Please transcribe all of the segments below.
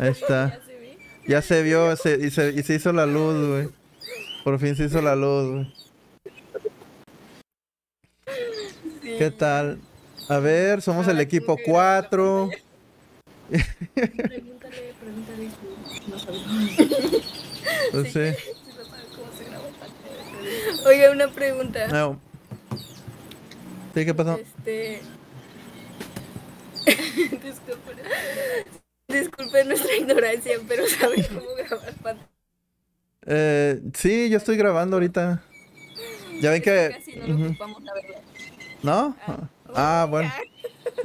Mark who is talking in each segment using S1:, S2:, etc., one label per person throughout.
S1: Ahí está. Ya se vio y, se, hizo la luz, güey. Por fin se hizo la luz, güey. ¿Qué tal? A ver, somos el equipo 4. Pregúntale, pregúntale. No sé. Oiga, una
S2: pregunta. Ah, ¿qué pasó? Este, Disculpen. nuestra ignorancia, pero ¿saben cómo grabar pantalla?
S1: Eh, sí, yo estoy grabando ahorita. Ya ven que. no Ah, ah, ah bueno.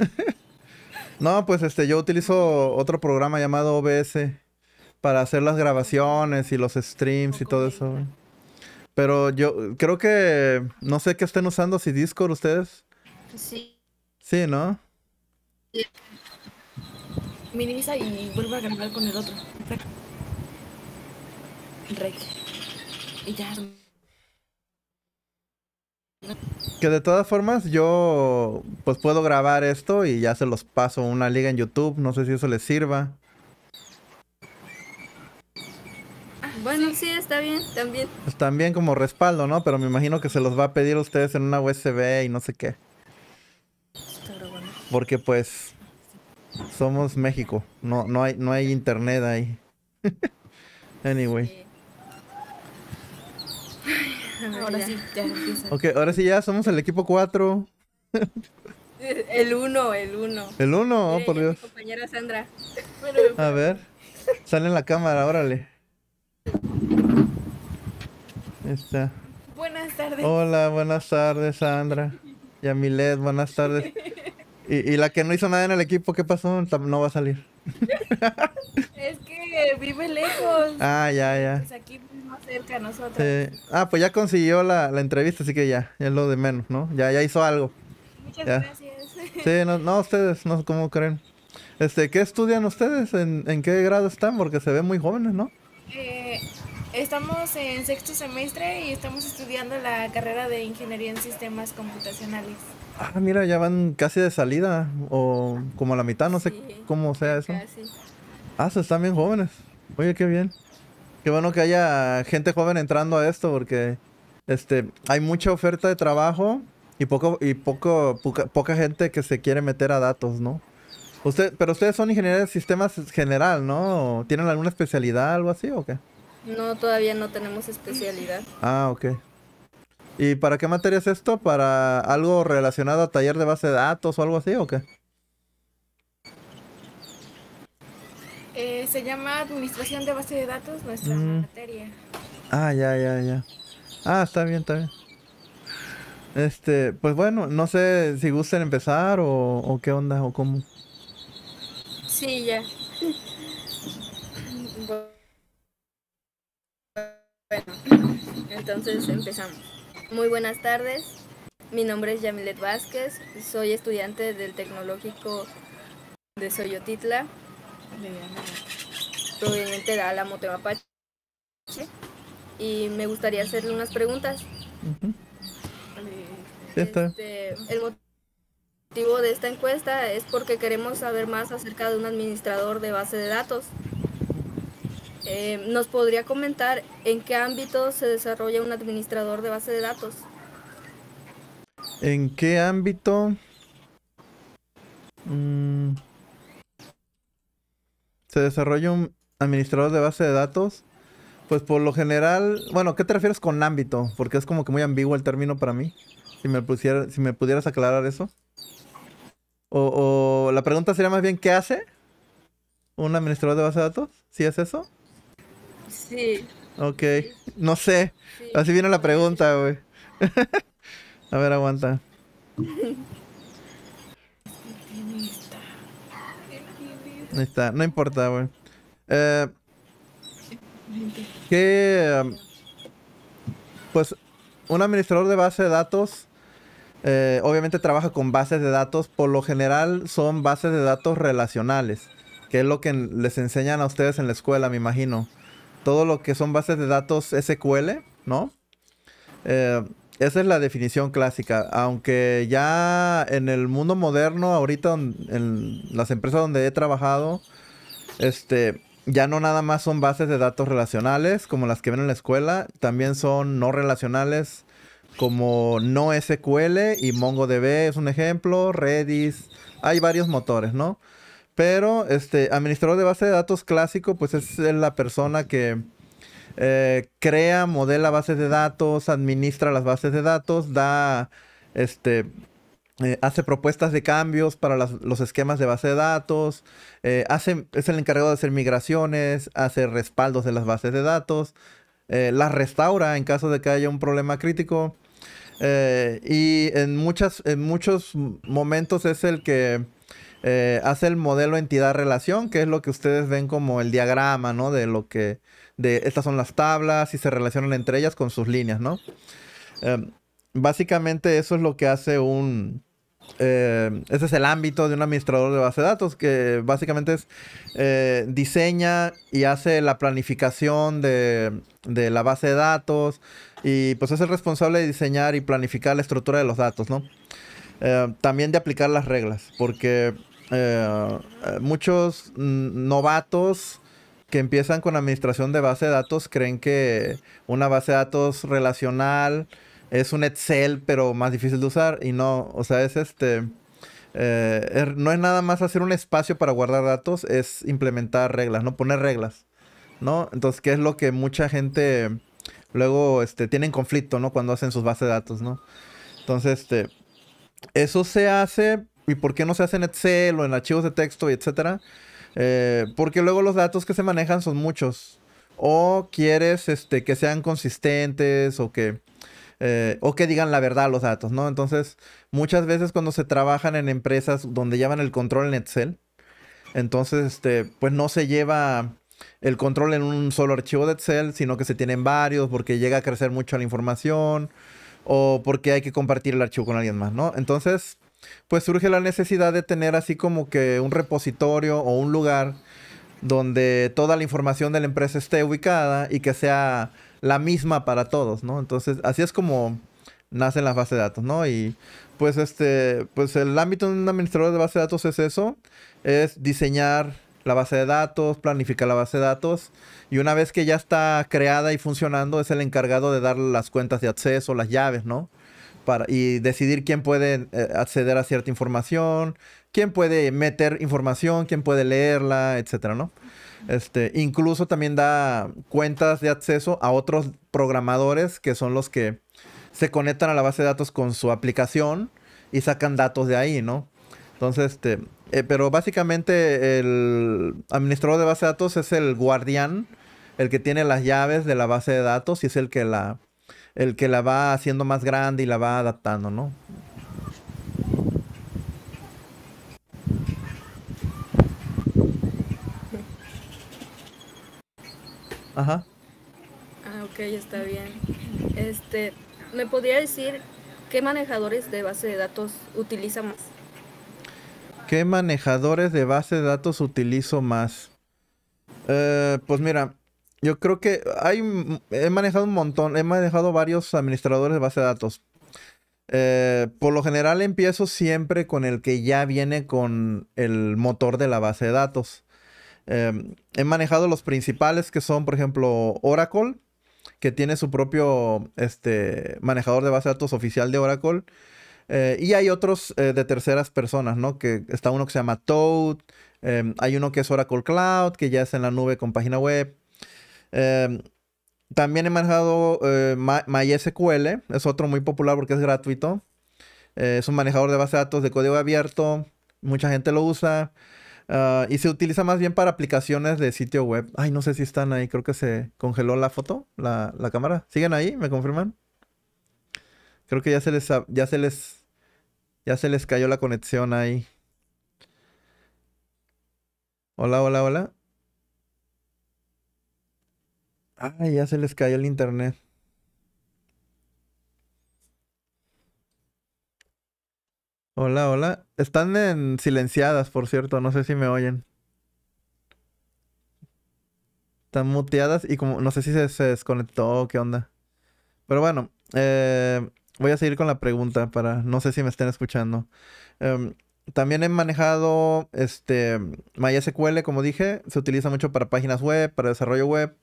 S1: no, pues este, yo utilizo otro programa llamado OBS para hacer las grabaciones y los streams y todo eso. Pero yo creo que no sé qué estén usando si Discord ustedes. Sí. Sí, ¿no?
S2: minimiza y vuelvo a grabar con el otro. Rey. Y ya.
S1: Que de todas formas yo pues puedo grabar esto y ya se los paso una liga en YouTube, no sé si eso les sirva.
S2: Ah, bueno, sí, está bien, también.
S1: Pues también como respaldo, ¿no? Pero me imagino que se los va a pedir a ustedes en una USB y no sé qué. Porque pues somos México. No, no hay, no hay internet ahí. anyway.
S2: Ahora sí, ya Ok,
S1: ahora sí ya somos el equipo 4.
S2: el 1, el 1. El 1, oh, por Dios. compañera Sandra.
S1: A ver. Sale en la cámara, órale. Ahí está. Buenas tardes. Hola, buenas tardes, Sandra. Yamilet, buenas tardes. Y, y, la que no hizo nada en el equipo, ¿qué pasó? No va a salir. es que vive lejos. Ah, ya, ya. Pues
S2: aquí más cerca a nosotros.
S1: Ah, pues ya consiguió la, la, entrevista, así que ya, ya es lo de menos, ¿no? Ya, ya hizo algo. Muchas gracias. Sí, no, no, ustedes, no, ¿cómo creen? Este, ¿qué estudian ustedes? ¿En, en qué grado están? Porque se ven muy jóvenes, ¿no?
S2: Eh, estamos en sexto semestre y estamos estudiando la carrera de Ingeniería en Sistemas Computacionales.
S1: Ah, mira, ya van casi de salida o como a la mitad, no sé cómo sea eso. Casi. Ah, se están bien jóvenes. Oye, qué bien. Qué bueno que haya gente joven entrando a esto porque este hay mucha oferta de trabajo y poco y poco poca, gente que se quiere meter a datos, ¿no? Usted, pero ustedes son ingenieros de sistemas general, ¿no? ¿Tienen alguna especialidad, algo así o qué?
S2: No, todavía no tenemos especialidad.
S1: Ah, ok. ¿Y para qué materia es esto? ¿Para algo relacionado a taller de base de datos o algo así o qué?
S2: Eh, se llama Administración de Base de Datos, nuestra mm. materia.
S1: Ah, ya, ya, ya. Ah, está bien, está bien. Este, pues bueno, no sé si gusten empezar o qué onda o cómo.
S2: Sí, ya. bueno, entonces empezamos. Muy buenas tardes, mi nombre es Yamilet Vázquez, soy estudiante del Tecnológico de Soyotitla, proveniente de Álamo Temapache, y me gustaría hacerle unas preguntas.
S1: Este,
S2: el motivo de esta encuesta es porque queremos saber más acerca de un administrador de base de datos. Eh, ¿Nos podría comentar en qué ámbito se desarrolla un administrador de base de datos?
S1: ¿En qué ámbito? Mm. se desarrolla un administrador de base de datos. Pues por lo general, bueno, ¿qué te refieres con ámbito? Porque es como que muy ambiguo el término para mí. Si me, pusiera, si me pudieras aclarar eso. O, la pregunta sería más bien, ¿qué hace un administrador de base de datos? ¿Si ¿Sí es eso? Sí. Ok, no sé. Así viene la pregunta, güey. A ver, aguanta. Ahí está, no importa, güey. Eh, que, um, pues, un administrador de base de datos, eh, obviamente trabaja con bases de datos. Por lo general son bases de datos relacionales, que es lo que les enseñan a ustedes en la escuela, me imagino todo lo que son bases de datos SQL, ¿no? Eh, esa es la definición clásica, aunque ya en el mundo moderno, ahorita en las empresas donde he trabajado, este, ya no nada más son bases de datos relacionales como las que ven en la escuela, también son no relacionales como NoSQL y MongoDB es un ejemplo, Redis, hay varios motores, ¿no? Pero, este, administrador de base de datos clásico, pues es la persona que eh, crea, modela bases de datos, administra las bases de datos, da, este, eh, hace propuestas de cambios para los esquemas de base de datos, eh, hace, es el encargado de hacer migraciones, hace respaldos de las bases de datos, las restaura en caso de que haya un problema crítico. y en, muchas, en muchos momentos es el que eh, hace el modelo entidad-relación, que es lo que ustedes ven como el diagrama, ¿no? De lo que, de estas son las tablas y se relacionan entre ellas con sus líneas, ¿no? Em, básicamente eso es lo que hace un, em, ese es el ámbito de un administrador de base de datos, que básicamente es eh, diseña y hace la planificación de, de, la base de datos y pues es el responsable de diseñar y planificar la estructura de los datos, ¿no? Em, también de aplicar las reglas, porque eh, muchos novatos que empiezan con administración de base de datos creen que una base de datos relacional es un Excel, pero más difícil de usar. Y no, o sea, es este. Eh, er, no es nada más hacer un espacio para guardar datos, es implementar reglas, ¿no? Poner reglas, ¿no? Entonces, ¿qué es lo que mucha gente luego este, tiene en conflicto, ¿no? Cuando hacen sus bases de datos, ¿no? Entonces, este. Eso se hace y por qué no se hace en Excel o en archivos de texto y etcétera. Eh, porque luego los datos que se manejan son muchos. O quieres este, que sean consistentes o que, eh, o que digan la verdad los datos, ¿no? Entonces, muchas veces cuando se trabajan en empresas donde llevan el control en Excel, entonces, este, pues no se lleva el control en un solo archivo de Excel, sino que se tienen varios porque llega a crecer mucho la información o porque hay que compartir el archivo con alguien más, ¿no? Entonces, pues surge la necesidad de tener así como que un repositorio o un lugar donde toda la información de la empresa esté ubicada y que sea la misma para todos, ¿no? Entonces, así es como nacen las bases de datos, ¿no? Y pues este, pues el ámbito de un administrador de base de datos es eso, es diseñar la base de datos, planificar la base de datos y una vez que ya está creada y funcionando es el encargado de dar las cuentas de acceso, las llaves, ¿no? y decidir quién puede eh, acceder a cierta información, quién puede meter información, quién puede leerla, etcétera, ¿no? Este, incluso también da cuentas de acceso a otros programadores que son los que se conectan a la base de datos con su aplicación y sacan datos de ahí, ¿no? Entonces, este, eh, pero básicamente el administrador de base de datos es el guardián, el que tiene las llaves de la base de datos y es el que la el que la va haciendo más grande y la va adaptando, ¿no? Ajá.
S2: Ah, ok, está bien. Este, ¿me podría decir qué manejadores de base de datos utiliza más?
S1: ¿Qué manejadores de base de datos utilizo más? Eh, pues mira, yo creo que hay, he manejado un montón, he manejado varios administradores de base de datos. Eh, por lo general empiezo siempre con el que ya viene con el motor de la base de datos. Em, he manejado los principales que son, por ejemplo, Oracle, que tiene su propio este, manejador de base de datos oficial de Oracle. Eh, y hay otros eh, de terceras personas, ¿no? Que está uno que se llama Toad, em, hay uno que es Oracle Cloud, que ya es en la nube con página web. Em, también he manejado eh, MySQL, es otro muy popular porque es gratuito. Eh, es un manejador de base de datos de código abierto, mucha gente lo usa ah, y se utiliza más bien para aplicaciones de sitio web. Ay, no sé si están ahí, creo que se congeló la foto, la, la cámara. ¿Siguen ahí? ¿Me confirman? Creo que ya se les, ya se les, ya se les cayó la conexión ahí. Hola, hola, hola. Ah, ya se les cayó el internet. Hola, hola. Están en silenciadas, por cierto. No sé si me oyen. Están muteadas y como no sé si se, desconectó o qué onda. Pero bueno, eh, voy a seguir con la pregunta para no sé si me estén escuchando. Em, también he manejado este MySQL, como dije, se utiliza mucho para páginas web, para desarrollo web,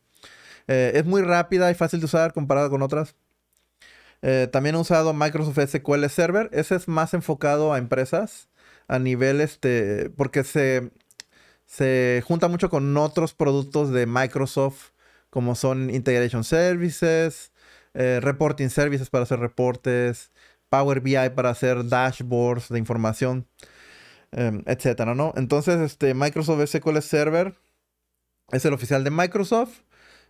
S1: eh, es muy rápida y fácil de usar comparada con otras. Eh, también he usado Microsoft SQL Server. Ese es más enfocado a empresas a nivel este, porque se, junta mucho con otros productos de Microsoft, como son Integration Services, eh, Reporting Services para hacer reportes, Power BI para hacer dashboards de información, eh, etcétera, ¿no? Entonces, este, Microsoft SQL Server es el oficial de Microsoft.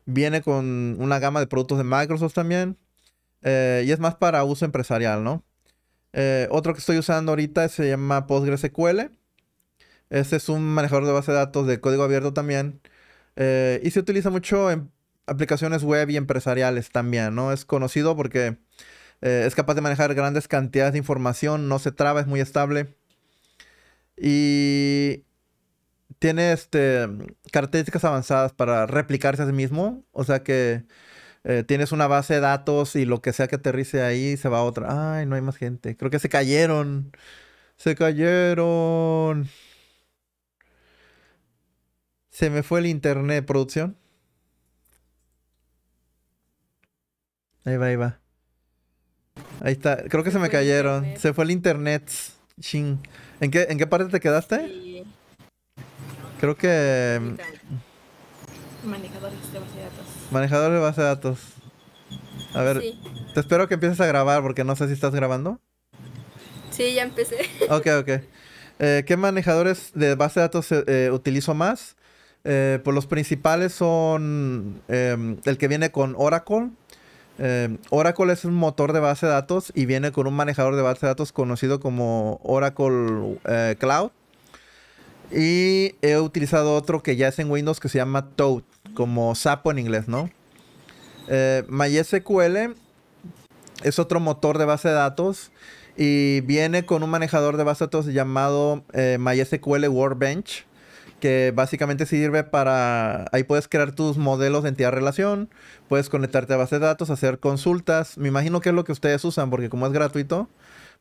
S1: Viene con una gama de productos de Microsoft también. Eh, y es más para uso empresarial, ¿no? Eh, otro que estoy usando ahorita se llama PostgreSQL. Este es un manejador de base de datos de código abierto también. Eh, y se utiliza mucho en aplicaciones web y empresariales también, ¿no? Es conocido porque es capaz de manejar grandes cantidades de información, no se traba, es muy estable. Y tiene este, características avanzadas para replicarse a sí mismo. O sea que eh, tienes una base de datos y lo que sea que aterrice ahí se va a otra. Ay, no hay más gente. Creo que se cayeron. Se cayeron. Se me fue el internet, producción. Ahí va, ahí va. Ahí está. Creo que se, me cayeron. Se fue el internet. ¿En qué, ¿En qué parte te quedaste? creo que... Mm, manejadores de base de datos. Manejadores de base de datos. A ver, te espero que empieces a grabar porque no sé si estás grabando.
S2: Sí, ya empecé. Ok,
S1: ok. Eh, ¿Qué manejadores de base de datos eh, eh, utilizo más? pues los principales son em, el que viene con Oracle. Em, Oracle es un motor de base de datos y viene con un manejador de base de datos conocido como Oracle Cloud. Y he utilizado otro que ya es en Windows que se llama Toad, como sapo en inglés, ¿no? Eh, MySQL es otro motor de base de datos y viene con un manejador de base de datos llamado eh, MySQL Workbench, que básicamente sirve para, ahí puedes crear tus modelos de entidad relación, puedes conectarte a base de datos, hacer consultas, me imagino que es lo que ustedes usan, porque como es gratuito,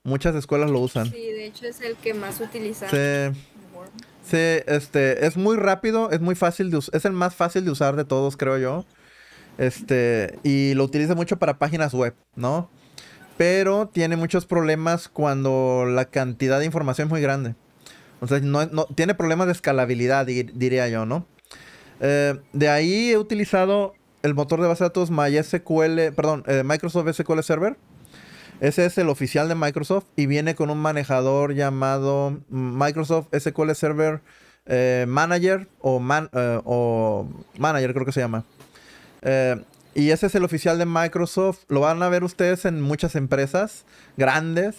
S1: muchas escuelas lo usan. Sí,
S2: de hecho es el que más utilizan. Sí.
S1: Sí, este, es muy rápido, es muy fácil de es el más fácil de usar de todos, creo yo. Este, y lo utiliza mucho para páginas web, ¿no? Pero tiene muchos problemas cuando la cantidad de información es muy grande. O sea, no, tiene problemas de escalabilidad, diría yo, ¿no? Eh, de ahí he utilizado el motor de base de datos MySQL, perdón, eh, Microsoft SQL Server ese es el oficial de Microsoft y viene con un manejador llamado Microsoft SQL Server eh, Manager eh, o, Manager creo que se llama. Eh, y ese es el oficial de Microsoft. Lo van a ver ustedes en muchas empresas grandes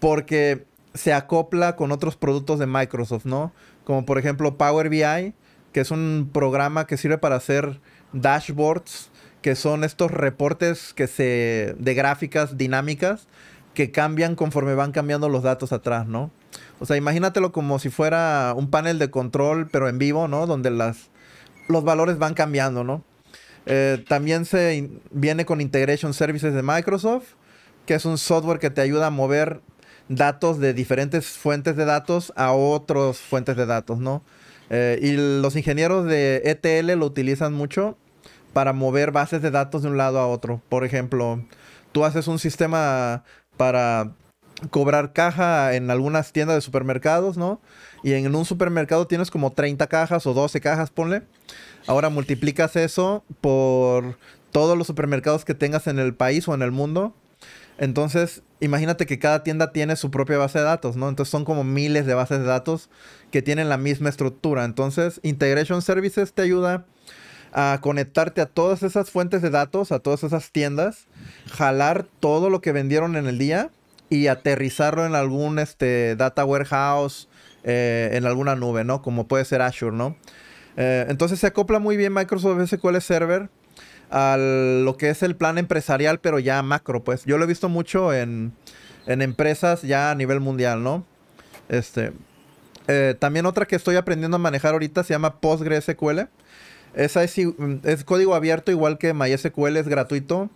S1: porque se acopla con otros productos de Microsoft, ¿no? Como por ejemplo Power BI, que es un programa que sirve para hacer dashboards que son estos reportes que se, de gráficas dinámicas que cambian conforme van cambiando los datos atrás, ¿no? O sea, imagínatelo como si fuera un panel de control, pero en vivo, ¿no? Donde las, los valores van cambiando, ¿no? Eh, también se viene con Integration Services de Microsoft, que es un software que te ayuda a mover datos de diferentes fuentes de datos a otras fuentes de datos, ¿no? Eh, y los ingenieros de ETL lo utilizan mucho para mover bases de datos de un lado a otro. Por ejemplo, tú haces un sistema para cobrar caja en algunas tiendas de supermercados, ¿no? Y en un supermercado tienes como 30 cajas o 12 cajas, ponle. Ahora multiplicas eso por todos los supermercados que tengas en el país o en el mundo. Entonces, imagínate que cada tienda tiene su propia base de datos, ¿no? Entonces son como miles de bases de datos que tienen la misma estructura. Entonces, Integration Services te ayuda a conectarte a todas esas fuentes de datos, a todas esas tiendas, jalar todo lo que vendieron en el día y aterrizarlo en algún este, data warehouse, eh, en alguna nube, ¿no? Como puede ser Azure, ¿no? Eh, entonces se acopla muy bien Microsoft SQL Server a lo que es el plan empresarial, pero ya macro, pues. Yo lo he visto mucho en, empresas ya a nivel mundial, ¿no? Este, eh, también otra que estoy aprendiendo a manejar ahorita se llama PostgreSQL es, código abierto, igual que MySQL, es gratuito.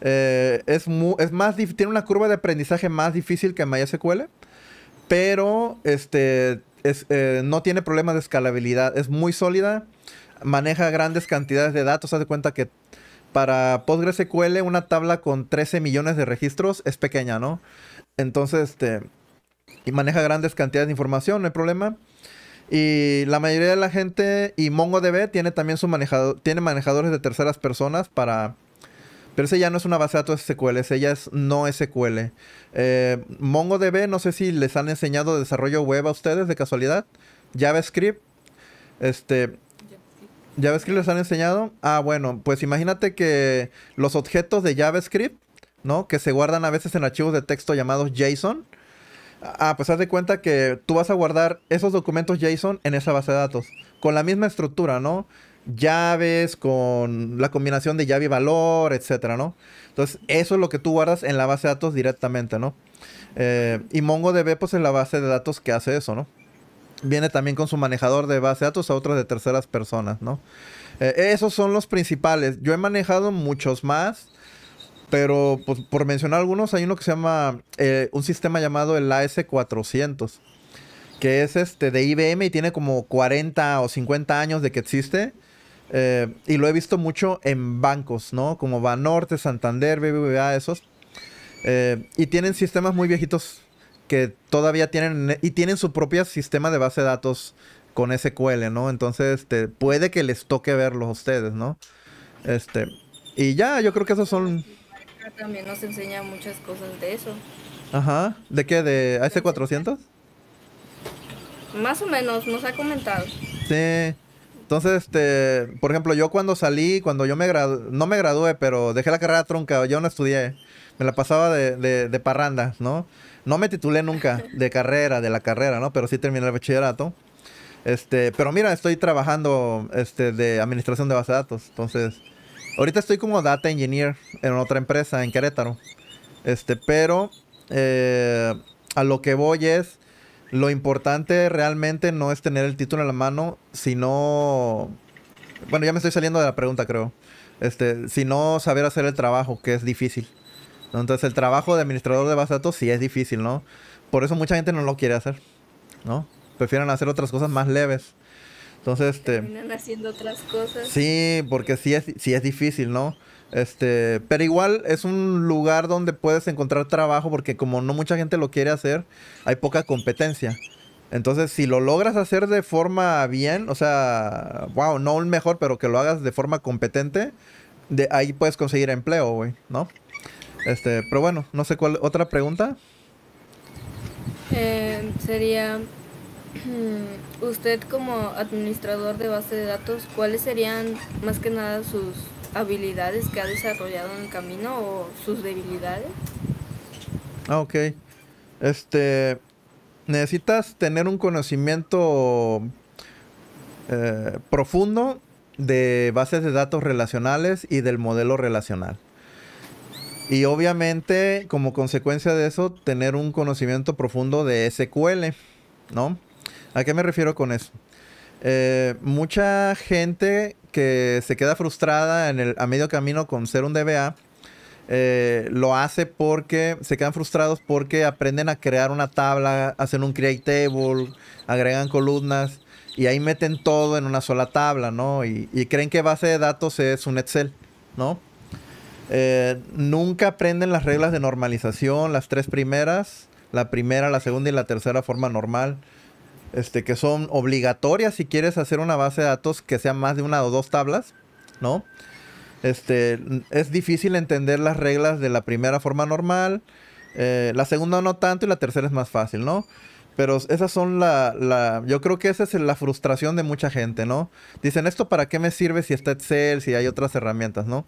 S1: Eh, es, más tiene una curva de aprendizaje más difícil que MySQL, pero este, eh, no tiene problemas de escalabilidad. Es muy sólida, maneja grandes cantidades de datos. Haz de cuenta que para PostgreSQL una tabla con 13 millones de registros es pequeña, ¿no? Entonces, este, y maneja grandes cantidades de información, no hay problema. Y la mayoría de la gente y MongoDB tiene también su manejador, tiene manejadores de terceras personas para... Pero ese ya no es una base de datos SQL, ese ya es no SQL. Eh, MongoDB, no sé si les han enseñado desarrollo web a ustedes de casualidad. JavaScript. Este, JavaScript les han enseñado. Ah, bueno, pues imagínate que los objetos de JavaScript, ¿no? Que se guardan a veces en archivos de texto llamados JSON, Ah, pues haz de cuenta que tú vas a guardar esos documentos JSON en esa base de datos, con la misma estructura, ¿no? Llaves, con la combinación de llave y valor, etcétera, ¿no? Entonces, eso es lo que tú guardas en la base de datos directamente, ¿no? Eh, y MongoDB, pues es la base de datos que hace eso, ¿no? Viene también con su manejador de base de datos a otras de terceras personas, ¿no? Eh, esos son los principales. Yo he manejado muchos más. Pero pues, por mencionar algunos, hay uno que se llama eh, un sistema llamado el AS400, que es este de IBM y tiene como 40 o 50 años de que existe. Eh, y lo he visto mucho en bancos, ¿no? Como Banorte, Santander, BBVA, esos. Eh, y tienen sistemas muy viejitos que todavía tienen y tienen su propio sistema de base de datos con SQL, ¿no? Entonces, este, puede que les toque verlos a ustedes, ¿no? Este, y ya, yo creo que esos son
S2: también nos enseña muchas cosas de eso.
S1: Ajá. ¿De qué? ¿De AC400?
S2: Más o menos, nos ha comentado.
S1: Sí. Entonces, este, por ejemplo, yo cuando salí, cuando yo me gradué, no me gradué, pero dejé la carrera trunca, yo no estudié, me la pasaba de, de, parranda, ¿no? No me titulé nunca de carrera, de la carrera, ¿no? Pero sí terminé el bachillerato. Este, pero mira, estoy trabajando este, de administración de base de datos, entonces Ahorita estoy como data engineer en otra empresa en Querétaro. Este, pero eh, a lo que voy es, lo importante realmente no es tener el título en la mano, sino... Bueno, ya me estoy saliendo de la pregunta, creo. Este, sino saber hacer el trabajo, que es difícil. Entonces, el trabajo de administrador de base de datos sí es difícil, ¿no? Por eso mucha gente no lo quiere hacer, ¿no? Prefieren hacer otras cosas más leves. Entonces, este...
S2: Terminan haciendo otras cosas.
S1: Sí, porque sí es, sí es difícil, ¿no? Este, pero igual es un lugar donde puedes encontrar trabajo porque como no mucha gente lo quiere hacer, hay poca competencia. Entonces, si lo logras hacer de forma bien, o sea, wow, no un mejor, pero que lo hagas de forma competente, de ahí puedes conseguir empleo, güey, ¿no? Este, pero bueno, no sé cuál otra pregunta.
S2: Eh, sería Mm, usted como administrador de base de datos, ¿cuáles serían más que nada sus habilidades que ha desarrollado en el camino o sus debilidades?
S1: Ah, ok. Este, necesitas tener un conocimiento eh, profundo de bases de datos relacionales y del modelo relacional. Y obviamente, como consecuencia de eso, tener un conocimiento profundo de SQL, ¿no? ¿A qué me refiero con eso? Eh, mucha gente que se queda frustrada en el, a medio camino con ser un DBA, eh, lo hace porque se quedan frustrados porque aprenden a crear una tabla, hacen un create table, agregan columnas y ahí meten todo en una sola tabla, ¿no? Y, creen que base de datos es un Excel, ¿no? Eh, nunca aprenden las reglas de normalización, las tres primeras, la primera, la segunda y la tercera forma normal. Este, que son obligatorias si quieres hacer una base de datos que sea más de una o dos tablas, ¿no? Este, es difícil entender las reglas de la primera forma normal, eh, la segunda no tanto y la tercera es más fácil, ¿no? Pero esas son la, Yo creo que esa es la frustración de mucha gente, ¿no? Dicen, ¿esto para qué me sirve si está Excel, si hay otras herramientas, ¿no?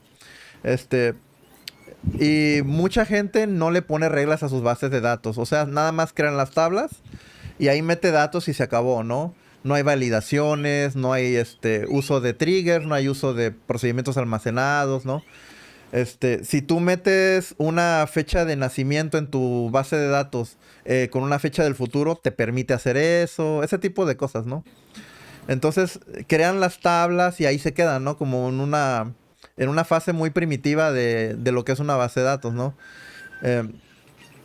S1: Este, y mucha gente no le pone reglas a sus bases de datos. O sea, nada más crean las tablas y ahí mete datos y se acabó, ¿no? No hay validaciones, no hay este uso de triggers, no hay uso de procedimientos almacenados, ¿no? Este, si tú metes una fecha de nacimiento en tu base de datos eh, con una fecha del futuro, te permite hacer eso, ese tipo de cosas, ¿no? Entonces crean las tablas y ahí se quedan, ¿no? Como en una, en una fase muy primitiva de, de lo que es una base de datos, ¿no? Eh,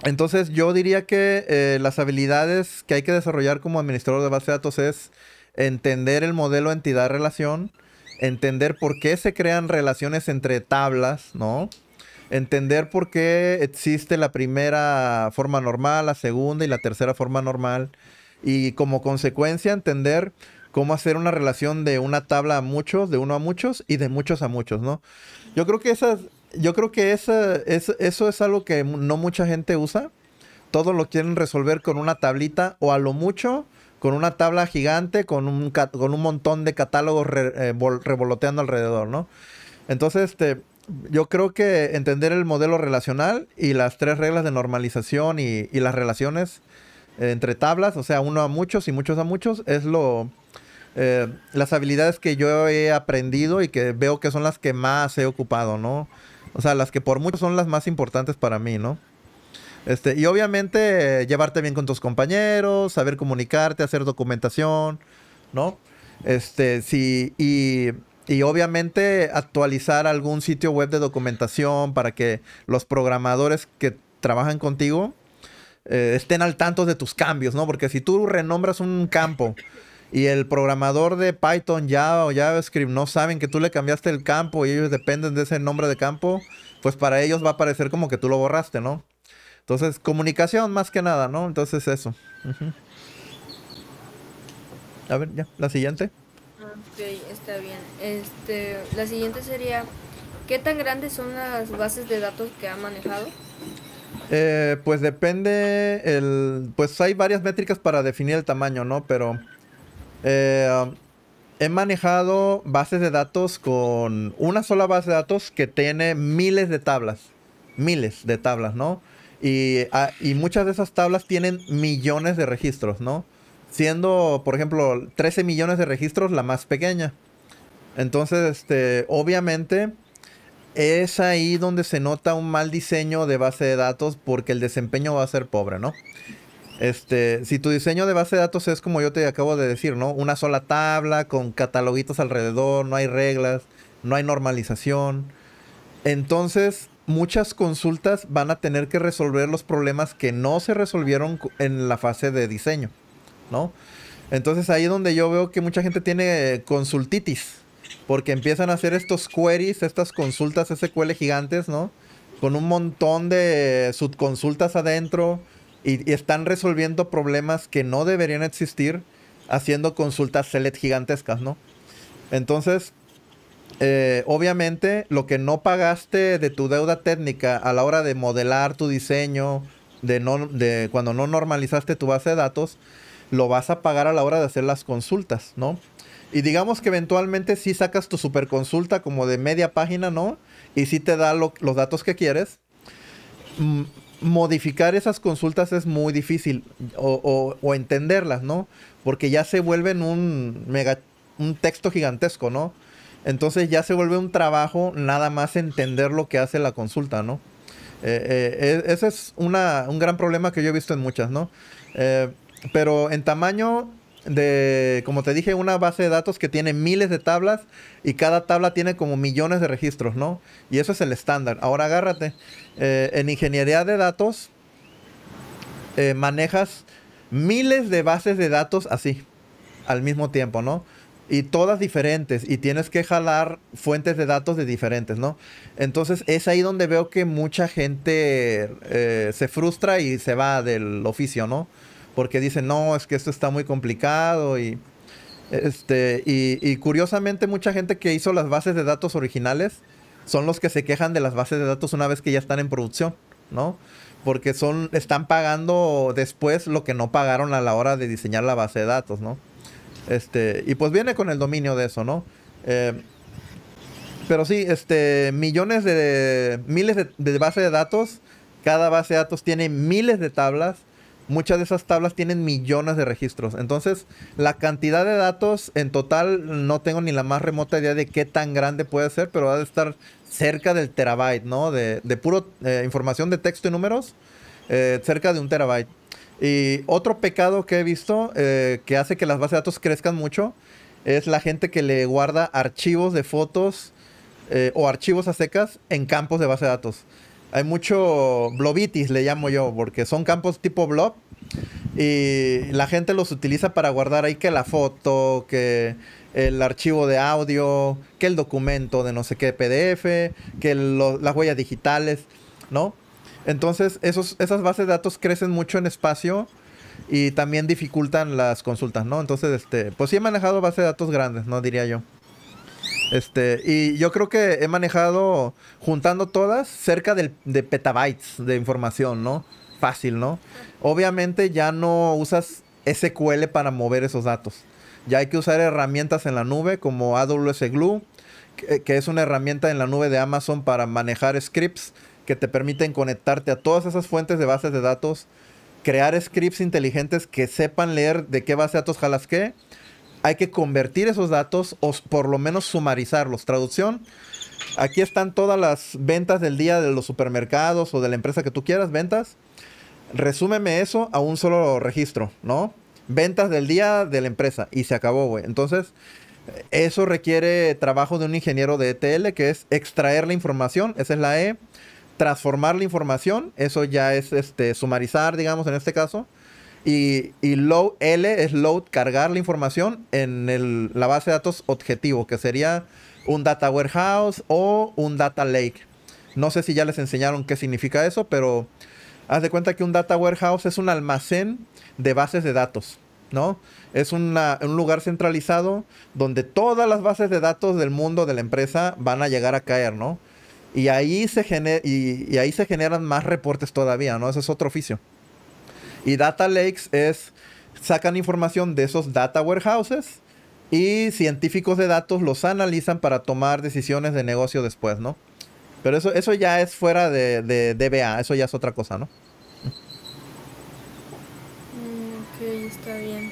S1: entonces yo diría que eh, las habilidades que hay que desarrollar como administrador de base de datos es entender el modelo entidad-relación, entender por qué se crean relaciones entre tablas, ¿no? Entender por qué existe la primera forma normal, la segunda y la tercera forma normal. Y como consecuencia entender cómo hacer una relación de una tabla a muchos, de uno a muchos y de muchos a muchos, ¿no? Yo creo que esas, yo creo que eso es algo que no mucha gente usa. todos lo quieren resolver con una tablita o a lo mucho con una tabla gigante con un, con un montón de catálogos eh, revoloteando alrededor, ¿no? Entonces, este, yo creo que entender el modelo relacional y las tres reglas de normalización y, las relaciones entre tablas, o sea, uno a muchos y muchos a muchos, es lo... Eh, las habilidades que yo he aprendido y que veo que son las que más he ocupado, ¿no? O sea, las que por mucho son las más importantes para mí, ¿no? Este, y obviamente eh, llevarte bien con tus compañeros, saber comunicarte, hacer documentación, ¿no? Este, sí, y, y obviamente actualizar algún sitio web de documentación para que los programadores que trabajan contigo eh, estén al tanto de tus cambios, ¿no? Porque si tú renombras un campo y el programador de Python, Java o JavaScript no saben que tú le cambiaste el campo y ellos dependen de ese nombre de campo, pues para ellos va a parecer como que tú lo borraste, ¿no? Entonces, comunicación más que nada, ¿no? Entonces, eso. A ver, ya, la siguiente.
S2: Ah, ok, está bien. Este, la siguiente sería, ¿qué tan grandes son las bases de datos que ha manejado?
S1: Eh, pues depende, el, pues hay varias métricas para definir el tamaño, ¿no? Pero eh, he manejado bases de datos con una sola base de datos que tiene miles de tablas. Miles de tablas, ¿no? Y, ah, y muchas de esas tablas tienen millones de registros, ¿no? Siendo, por ejemplo, 13 millones de registros la más pequeña. Entonces, este, obviamente, es ahí donde se nota un mal diseño de base de datos porque el desempeño va a ser pobre, ¿no? Este, si tu diseño de base de datos es como yo te acabo de decir, ¿no? Una sola tabla con cataloguitos alrededor, no hay reglas, no hay normalización. Entonces, muchas consultas van a tener que resolver los problemas que no se resolvieron en la fase de diseño, ¿no? Entonces ahí es donde yo veo que mucha gente tiene consultitis, porque empiezan a hacer estos queries, estas consultas SQL gigantes, ¿no? Con un montón de subconsultas adentro y, están resolviendo problemas que no deberían existir haciendo consultas select gigantescas, ¿no? Entonces, eh, obviamente lo que no pagaste de tu deuda técnica a la hora de modelar tu diseño, de, no, de cuando no normalizaste tu base de datos, lo vas a pagar a la hora de hacer las consultas, ¿no? Y digamos que eventualmente sí sacas tu superconsulta como de media página, ¿no? Y sí te da los datos que quieres. Mm, modificar esas consultas es muy difícil o, entenderlas, ¿no? Porque ya se vuelven un mega, un texto gigantesco, ¿no? Entonces ya se vuelve un trabajo nada más entender lo que hace la consulta, ¿no? Eh, eh, e, ese es un gran problema que yo he visto en muchas, ¿no? Eh, pero en tamaño de, como te dije, una base de datos que tiene miles de tablas y cada tabla tiene como millones de registros, ¿no? Y eso es el estándar. Ahora agárrate, eh, en ingeniería de datos eh, manejas miles de bases de datos así, al mismo tiempo, ¿no? y todas diferentes y tienes que jalar fuentes de datos de diferentes, ¿no? Entonces es ahí donde veo que mucha gente eh, se frustra y se va del oficio, ¿no? porque dicen, no, es que esto está muy complicado y... Este, y, curiosamente mucha gente que hizo las bases de datos originales son los que se quejan de las bases de datos una vez que ya están en producción, ¿no? Porque son, están pagando después lo que no pagaron a la hora de diseñar la base de datos, ¿no? Este, y pues viene con el dominio de eso, ¿no? Eh, pero sí, este, millones de, miles de bases de datos, cada base de datos tiene miles de tablas, muchas de esas tablas tienen millones de registros. Entonces, la cantidad de datos en total no tengo ni la más remota idea de qué tan grande puede ser, pero ha de estar cerca del terabyte, ¿no? De, puro eh, información de texto y números, eh, cerca de un terabyte. Y otro pecado que he visto eh, que hace que las bases de datos crezcan mucho es la gente que le guarda archivos de fotos o archivos a secas en campos de base de datos hay mucho blobitis, le llamo yo, porque son campos tipo blob y la gente los utiliza para guardar ahí que la foto, que el archivo de audio, que el documento de no sé qué PDF, que las huellas digitales, ¿no? Entonces, esos, esas bases de datos crecen mucho en espacio y también dificultan las consultas, ¿no? Entonces, este, pues sí he manejado bases de datos grandes, ¿no? Diría yo. Este, y yo creo que he manejado, juntando todas, cerca de petabytes de información, ¿no? Fácil, ¿no? Obviamente ya no usas SQL para mover esos datos. Ya hay que usar herramientas en la nube como AWS Glue, que, que es una herramienta en la nube de Amazon para manejar scripts que te permiten conectarte a todas esas fuentes de bases de datos, crear scripts inteligentes que sepan leer de qué base de datos jalas qué hay que convertir esos datos o por lo menos sumarizarlos. Traducción, aquí están todas las ventas del día de los supermercados o de la empresa que tú quieras, ventas. Resúmeme eso a un solo registro, ¿no? Ventas del día de la empresa y se acabó, güey. Entonces, eh, eso requiere trabajo de un ingeniero de ETL, que es extraer la información, esa es la E, transformar la información, eso ya es este, sumarizar, digamos, en este caso y, load L es load, cargar la información en la base de datos objetivo, que sería un data warehouse o un data lake. No sé si ya les enseñaron qué significa eso, pero haz de cuenta que un data warehouse es un almacén de bases de datos, ¿no? Es un lugar centralizado donde todas las bases de datos del mundo de la empresa van a llegar a caer, ¿no? Y ahí se, y, y ahí se generan más reportes todavía, ¿no? Ese es otro oficio. Y data lakes es, sacan información de esos data warehouses y científicos de datos los analizan para tomar decisiones de negocio después, ¿no? Pero eso, eso ya es fuera de, de DBA, eso ya es otra cosa, ¿no?
S2: Mm, ok, está bien.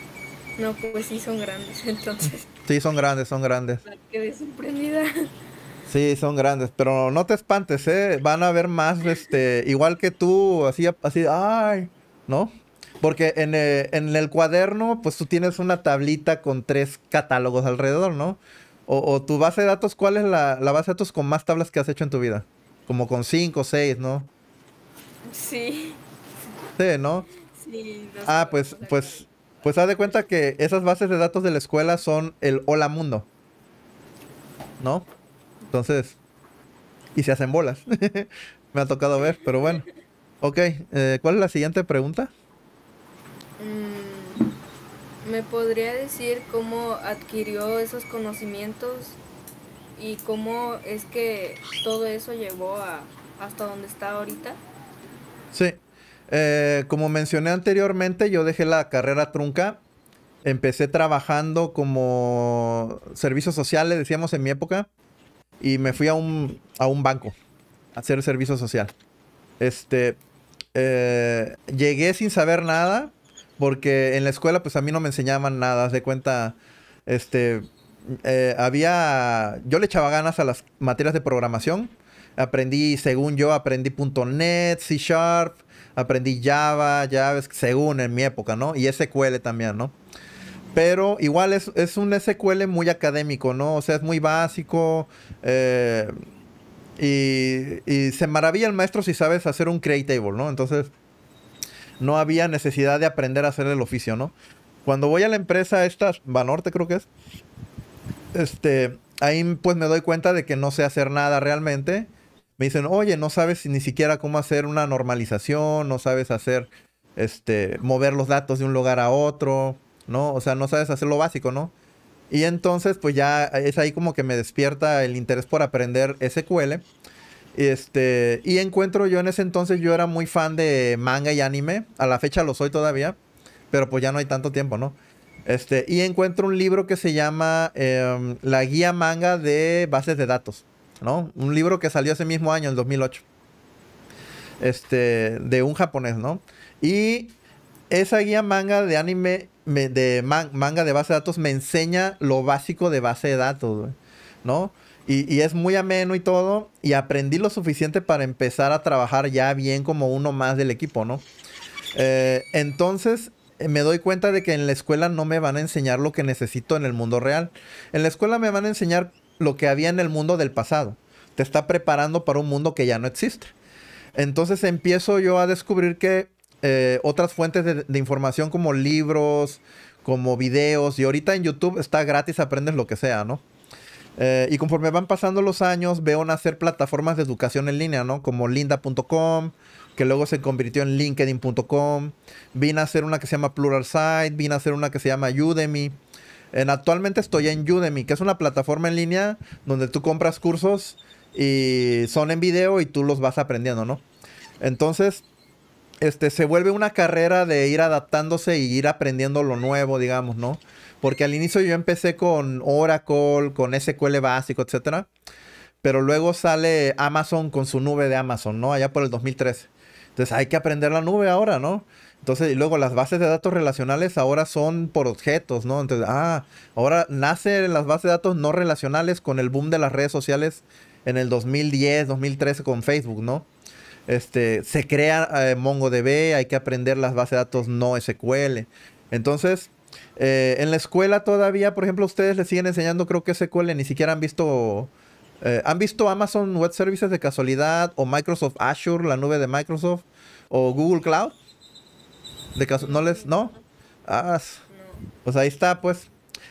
S2: No, pues sí son grandes, entonces.
S1: Sí, son grandes, son grandes. Me
S2: quedé sorprendida.
S1: Sí, son grandes, pero no te espantes, ¿eh? Van a ver más, este, igual que tú, así, así, ay, ¿no? Porque en, eh, en, el cuaderno, pues tú tienes una tablita con tres catálogos alrededor, ¿no? O, tu base de datos, ¿cuál es la, base de datos con más tablas que has hecho en tu vida? Como con cinco, o seis, ¿no?
S2: Sí.
S1: Sí, ¿no? Sí. ah, pues, pues, pues haz de cuenta que esas bases de datos de la escuela son el hola mundo. ¿No? Entonces, y se hacen bolas. Me ha tocado ver, pero bueno. Ok, eh, ¿cuál es la siguiente pregunta?
S2: Mm, ¿Me podría decir cómo adquirió esos conocimientos y cómo es que todo eso llevó a, hasta donde está ahorita?
S1: Sí, eh, como mencioné anteriormente, yo dejé la carrera trunca. Empecé trabajando como servicios sociales, decíamos en mi época, y me fui a un, a un banco a hacer servicio social. Este, eh, llegué sin saber nada, porque en la escuela pues a mí no me enseñaban nada, haz de cuenta, este, eh, había, yo le echaba ganas a las materias de programación, aprendí, según yo, aprendí .NET, C Sharp, aprendí Java, Java, según en mi época, ¿no? Y SQL también, ¿no? Pero igual es, es un SQL muy académico, ¿no? O sea, es muy básico. Eh, y, se maravilla el maestro si sabes hacer un create table, ¿no? Entonces, no había necesidad de aprender a hacer el oficio, ¿no? Cuando voy a la empresa esta, Banorte creo que es, este, ahí pues me doy cuenta de que no sé hacer nada realmente. Me dicen, oye, no sabes ni siquiera cómo hacer una normalización, no sabes hacer, este, mover los datos de un lugar a otro, ¿no? O sea, no sabes hacer lo básico, ¿no? Y entonces, pues ya es ahí como que me despierta el interés por aprender SQL. Este, y encuentro yo en ese entonces, yo era muy fan de manga y anime. A la fecha lo soy todavía, pero pues ya no hay tanto tiempo, ¿no? Este, y encuentro un libro que se llama em, La Guía Manga de Bases de Datos, ¿no? Un libro que salió ese mismo año, en 2008. Este, de un japonés, ¿no? Y esa guía manga de anime de manga de base de datos me enseña lo básico de base de datos, ¿no? Y, es muy ameno y todo. Y aprendí lo suficiente para empezar a trabajar ya bien como uno más del equipo, ¿no? Eh, entonces eh, me doy cuenta de que en la escuela no me van a enseñar lo que necesito en el mundo real. En la escuela me van a enseñar lo que había en el mundo del pasado. Te está preparando para un mundo que ya no existe. Entonces empiezo yo a descubrir que eh, otras fuentes de, información como libros, como videos. Y ahorita en YouTube está gratis, aprendes lo que sea, ¿no? Eh, y conforme van pasando los años, veo nacer plataformas de educación en línea, ¿no? Como linda.com, que luego se convirtió en linkedin.com. Vine a hacer una que se llama Pluralsight, vine a hacer una que se llama Udemy. actualmente estoy en Udemy, que es una plataforma en línea donde tú compras cursos y son en video y tú los vas aprendiendo, ¿no? Entonces, este, se vuelve una carrera de ir adaptándose y ir aprendiendo lo nuevo, digamos, ¿no? Porque al inicio yo empecé con Oracle, con SQL básico, etcétera. Pero luego sale Amazon con su nube de Amazon, ¿no? Allá por el 2013. Entonces hay que aprender la nube ahora, ¿no? Entonces, y luego las bases de datos relacionales ahora son por objetos, ¿no? Entonces, ah, ahora nacen las bases de datos no relacionales con el boom de las redes sociales en el 2010, 2013 con Facebook, ¿no? Este, se crea eh, MongoDB, hay que aprender las bases de datos no SQL. Entonces, eh, en la escuela todavía, por ejemplo, ustedes les siguen enseñando, creo que SQL, ni siquiera han visto... Eh, ¿Han visto Amazon Web Services de casualidad o Microsoft Azure, la nube de Microsoft o Google Cloud? De caso, no les, no. Ah, pues ahí está, pues.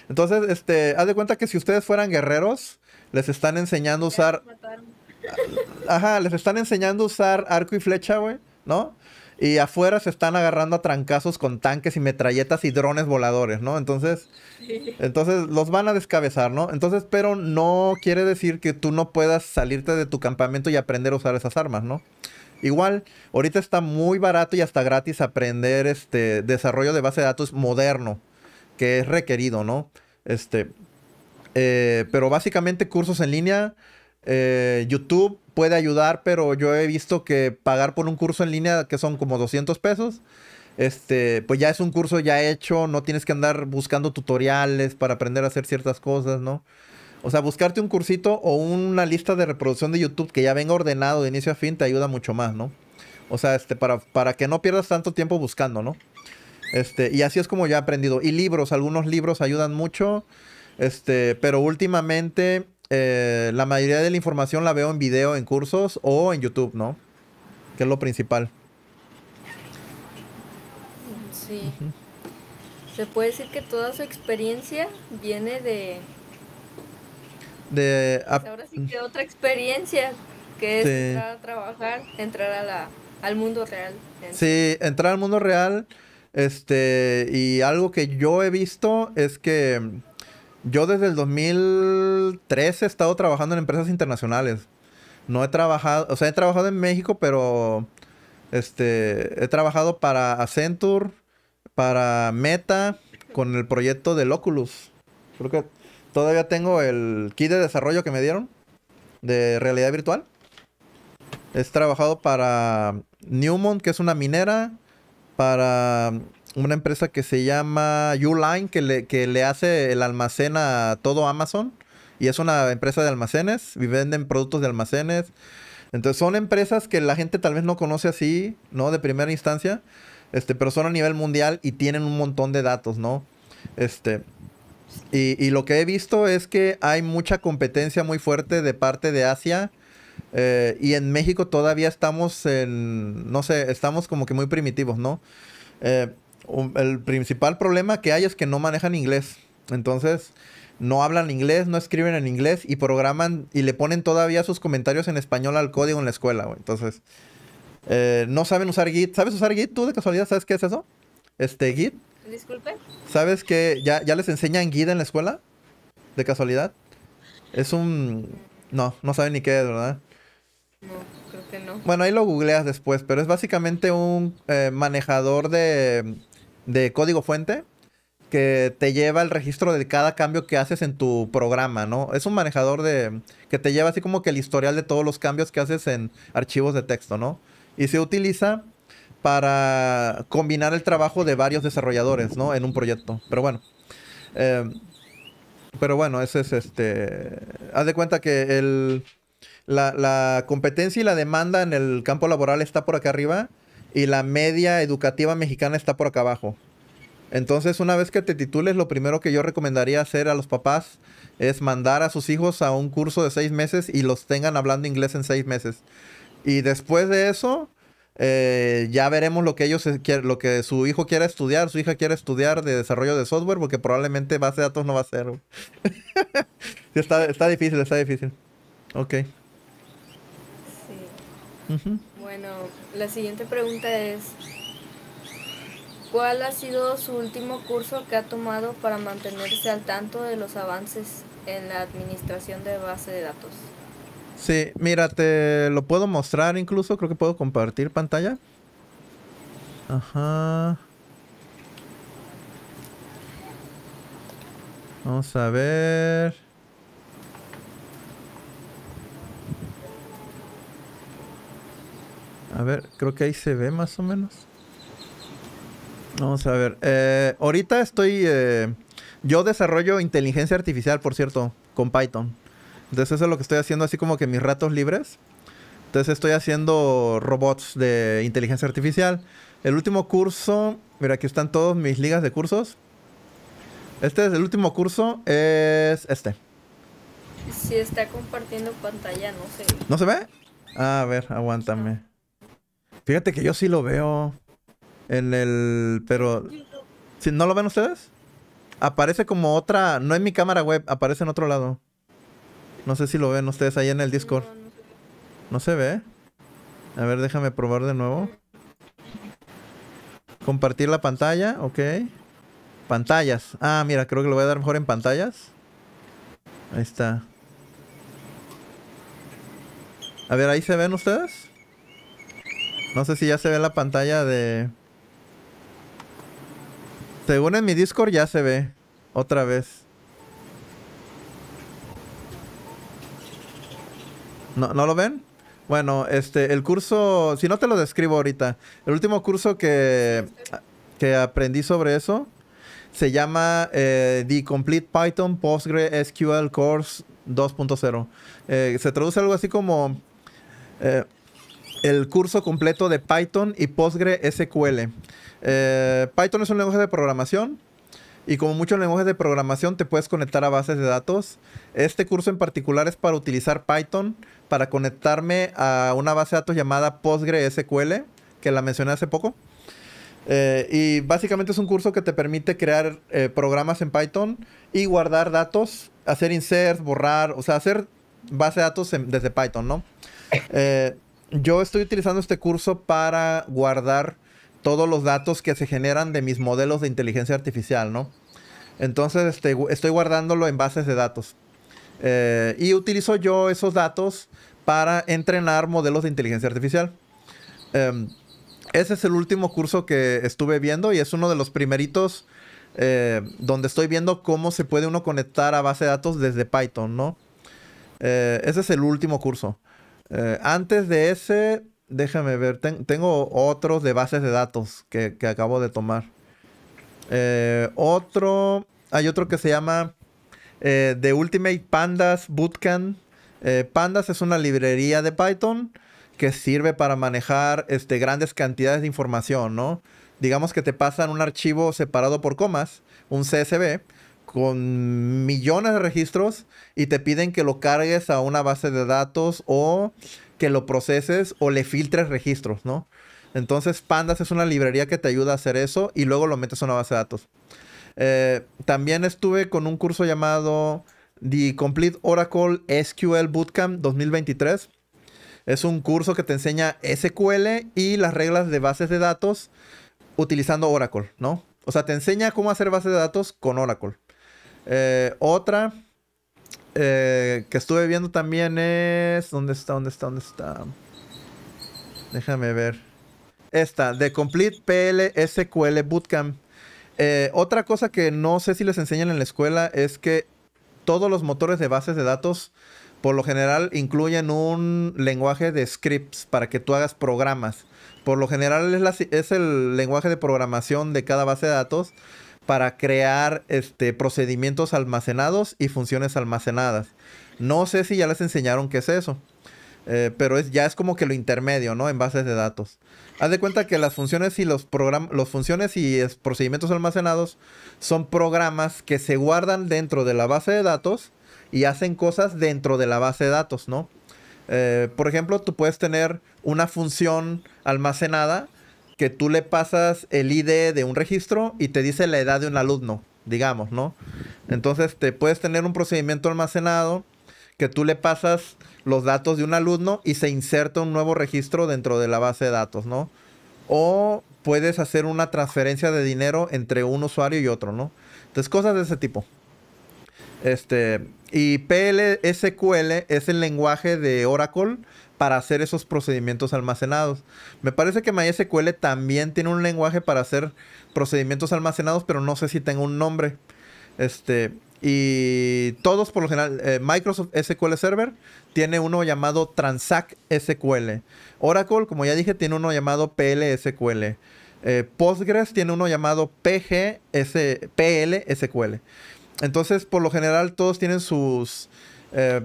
S1: Entonces, este, haz de cuenta que si ustedes fueran guerreros, les están enseñando a usar. Ajá, les están enseñando a usar arco y flecha, güey, ¿no? Y afuera se están agarrando a trancazos con tanques y metralletas y drones voladores, ¿no? Entonces, entonces los van a descabezar, ¿no? Entonces, pero no quiere decir que tú no puedas salirte de tu campamento y aprender a usar esas armas, ¿no? Igual, ahorita está muy barato y hasta gratis aprender este desarrollo de base de datos moderno, que es requerido, ¿no? Este, eh, pero básicamente cursos en línea, eh, YouTube puede ayudar, pero yo he visto que pagar por un curso en línea que son como 200 pesos, este, pues ya es un curso ya hecho, no tienes que andar buscando tutoriales para aprender a hacer ciertas cosas, ¿no? O sea, buscarte un cursito o una lista de reproducción de YouTube que ya venga ordenado de inicio a fin te ayuda mucho más, ¿no? O sea, este, para, para que no pierdas tanto tiempo buscando, ¿no? Este, y así es como ya he aprendido. Y libros, algunos libros ayudan mucho. Este, pero últimamente eh, la mayoría de la información la veo en video, en cursos o en YouTube, ¿no? Que es lo principal.
S2: Sí. Se puede decir que toda su experiencia viene de...
S1: De... Pues ahora sí que
S2: otra experiencia, que es entrar a trabajar, entrar a la, al mundo real.
S1: Sí, entrar al mundo real. Este, y algo que yo he visto es que yo desde el 2013 he estado trabajando en empresas internacionales. No he trabajado, o sea, he trabajado en México, pero este, he trabajado para Accenture, para Meta, con el proyecto de Oculus. Creo que todavía tengo el kit de desarrollo que me dieron de realidad virtual. He trabajado para Newmont, que es una minera, para una empresa que se llama Uline, que le, que le hace el almacén a todo Amazon. Y es una empresa de almacenes, y venden productos de almacenes. Entonces son empresas que la gente tal vez no conoce así, ¿no? De primera instancia, este, pero son a nivel mundial y tienen un montón de datos, ¿no? Este, y, lo que he visto es que hay mucha competencia muy fuerte de parte de Asia. Eh, y en México todavía estamos en, no sé, estamos como que muy primitivos, ¿no? Eh, el principal problema que hay es que no manejan inglés. Entonces, no hablan inglés, no escriben en inglés y programan y le ponen todavía sus comentarios en español al código en la escuela, güey. Entonces, eh, no saben usar Git. ¿Sabes usar Git? ¿Tú de casualidad sabes qué es eso? Este, Git. Disculpe. ¿Sabes que ya, les enseñan Git en la escuela? ¿De casualidad? Es un... No, no saben ni qué es, ¿verdad? No, creo que no. Bueno, ahí lo googleas después, pero es básicamente un eh, manejador de de código fuente que te lleva el registro de cada cambio que haces en tu programa, ¿no? Es un manejador de que te lleva así como que el historial de todos los cambios que haces en archivos de texto, ¿no? Y se utiliza para combinar el trabajo de varios desarrolladores, ¿no? En un proyecto. Pero bueno. Eh, pero bueno, ese es este. Haz de cuenta que la, la competencia y la demanda en el campo laboral está por acá arriba y la media educativa mexicana está por acá abajo. Entonces, una vez que te titules, lo primero que yo recomendaría hacer a los papás es mandar a sus hijos a un curso de seis meses y los tengan hablando inglés en seis meses. Y después de eso, eh, ya veremos lo que ellos eh, lo que su hijo quiera estudiar, su hija quiere estudiar de desarrollo de software, porque probablemente base de datos no va a ser. está, está, difícil, está difícil. Ok. Sí.
S2: Bueno. La siguiente pregunta es, ¿cuál ha sido su último curso que ha tomado para mantenerse al tanto de los avances en la administración de base de datos?
S1: Sí, mira, te lo puedo mostrar incluso, creo que puedo compartir pantalla. Ajá. Vamos a ver. A ver, creo que ahí se ve más o menos. Vamos a ver. Eh, ahorita estoy... Eh, yo desarrollo inteligencia artificial, por cierto, con Python. Entonces eso es lo que estoy haciendo así como que mis ratos libres. Entonces estoy haciendo robots de inteligencia artificial. El último curso, mira, aquí están todas mis ligas de cursos. Este es el último curso, es este.
S2: Si está compartiendo pantalla, no se
S1: ve. ¿No se ve? Ah, a ver, aguántame. Fíjate que yo sí lo veo en el... Pero... si ¿No lo ven ustedes? Aparece como otra... No en mi cámara web, aparece en otro lado. No sé si lo ven ustedes ahí en el Discord. No se ve. A ver, déjame probar de nuevo. Compartir la pantalla, ok. Pantallas. Ah, mira, creo que lo voy a dar mejor en pantallas. Ahí está. A ver, ahí se ven ustedes. No sé si ya se ve la pantalla de... Según en mi Discord ya se ve. Otra vez. ¿No, ¿No lo ven? Bueno, este, el curso, si no te lo describo ahorita, el último curso que, que aprendí sobre eso se llama eh, The Complete Python PostgreSQL Course 2.0. Eh, se traduce algo así como eh, el curso completo de Python y PostgreSQL. Eh, Python es un lenguaje de programación y como muchos lenguajes de programación te puedes conectar a bases de datos. Este curso en particular es para utilizar Python para conectarme a una base de datos llamada PostgreSQL, que la mencioné hace poco. Eh, y básicamente es un curso que te permite crear eh, programas en Python y guardar datos, hacer insert, borrar, o sea, hacer base de datos desde Python, ¿no? yo estoy utilizando este curso para guardar todos los datos que se generan de mis modelos de inteligencia artificial, ¿no? Entonces este, estoy guardándolo en bases de datos. Eh, y utilizo yo esos datos para entrenar modelos de inteligencia artificial. Em, ese es el último curso que estuve viendo y es uno de los primeritos eh, donde estoy viendo cómo se puede uno conectar a base de datos desde Python, ¿no? Eh, ese es el último curso. Eh, antes de ese, déjame ver, tengo otros de bases de datos que, acabo de tomar. Eh, otro, hay otro que se llama eh, The Ultimate Pandas Bootcamp. Pandas es una librería de Python que sirve para manejar este, grandes cantidades de información, ¿no? Digamos que te pasan un archivo separado por comas, un CSV, con millones de registros y te piden que lo cargues a una base de datos o que lo proceses o le filtres registros, ¿no? Entonces Pandas es una librería que te ayuda a hacer eso y luego lo metes a una base de datos. Eh, también estuve con un curso llamado The Complete Oracle SQL Bootcamp 2023. Es un curso que te enseña SQL y las reglas de bases de datos utilizando Oracle, ¿no? O sea, te enseña cómo hacer bases de datos con Oracle. Eh, otra eh, que estuve viendo también es. ¿Dónde está? ¿Dónde está? ¿Dónde está? Déjame ver. Esta, de Complete PL SQL Bootcamp. Eh, otra cosa que no sé si les enseñan en la escuela es que todos los motores de bases de datos por lo general incluyen un lenguaje de scripts para que tú hagas programas. Por lo general es, es el lenguaje de programación de cada base de datos para crear este, procedimientos almacenados y funciones almacenadas. No sé si ya les enseñaron qué es eso, eh, pero es, ya es como que lo intermedio, ¿no? En bases de datos. Haz de cuenta que las funciones y los programas, funciones y procedimientos almacenados son programas que se guardan dentro de la base de datos y hacen cosas dentro de la base de datos, ¿no? Eh, por ejemplo, tú puedes tener una función almacenada que tú le pasas el ID de un registro y te dice la edad de un alumno, digamos, ¿no? Entonces te puedes tener un procedimiento almacenado que tú le pasas los datos de un alumno y se inserta un nuevo registro dentro de la base de datos, ¿no? O puedes hacer una transferencia de dinero entre un usuario y otro, ¿no? Entonces, cosas de ese tipo. Este, y PLSQL es el lenguaje de Oracle para hacer esos procedimientos almacenados. Me parece que MySQL también tiene un lenguaje para hacer procedimientos almacenados, pero no sé si tenga un nombre. Este, y todos por lo general, eh, Microsoft SQL Server tiene uno llamado Transact SQL. Oracle, como ya dije, tiene uno llamado PLSQL. Eh, Postgres tiene uno llamado PG PLSQL. Entonces, por lo general, todos tienen sus... Eh,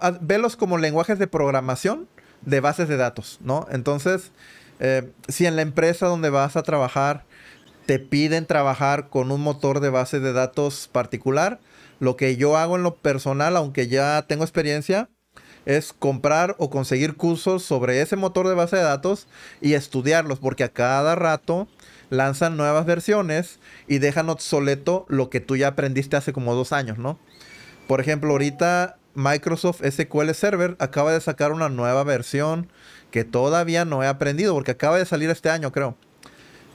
S1: ah, velos como lenguajes de programación de bases de datos, ¿no? Entonces, eh, si en la empresa donde vas a trabajar te piden trabajar con un motor de base de datos particular, lo que yo hago en lo personal, aunque ya tengo experiencia, es comprar o conseguir cursos sobre ese motor de base de datos y estudiarlos, porque a cada rato lanzan nuevas versiones y dejan obsoleto lo que tú ya aprendiste hace como dos años, ¿no? Por ejemplo, ahorita Microsoft SQL Server acaba de sacar una nueva versión que todavía no he aprendido porque acaba de salir este año, creo.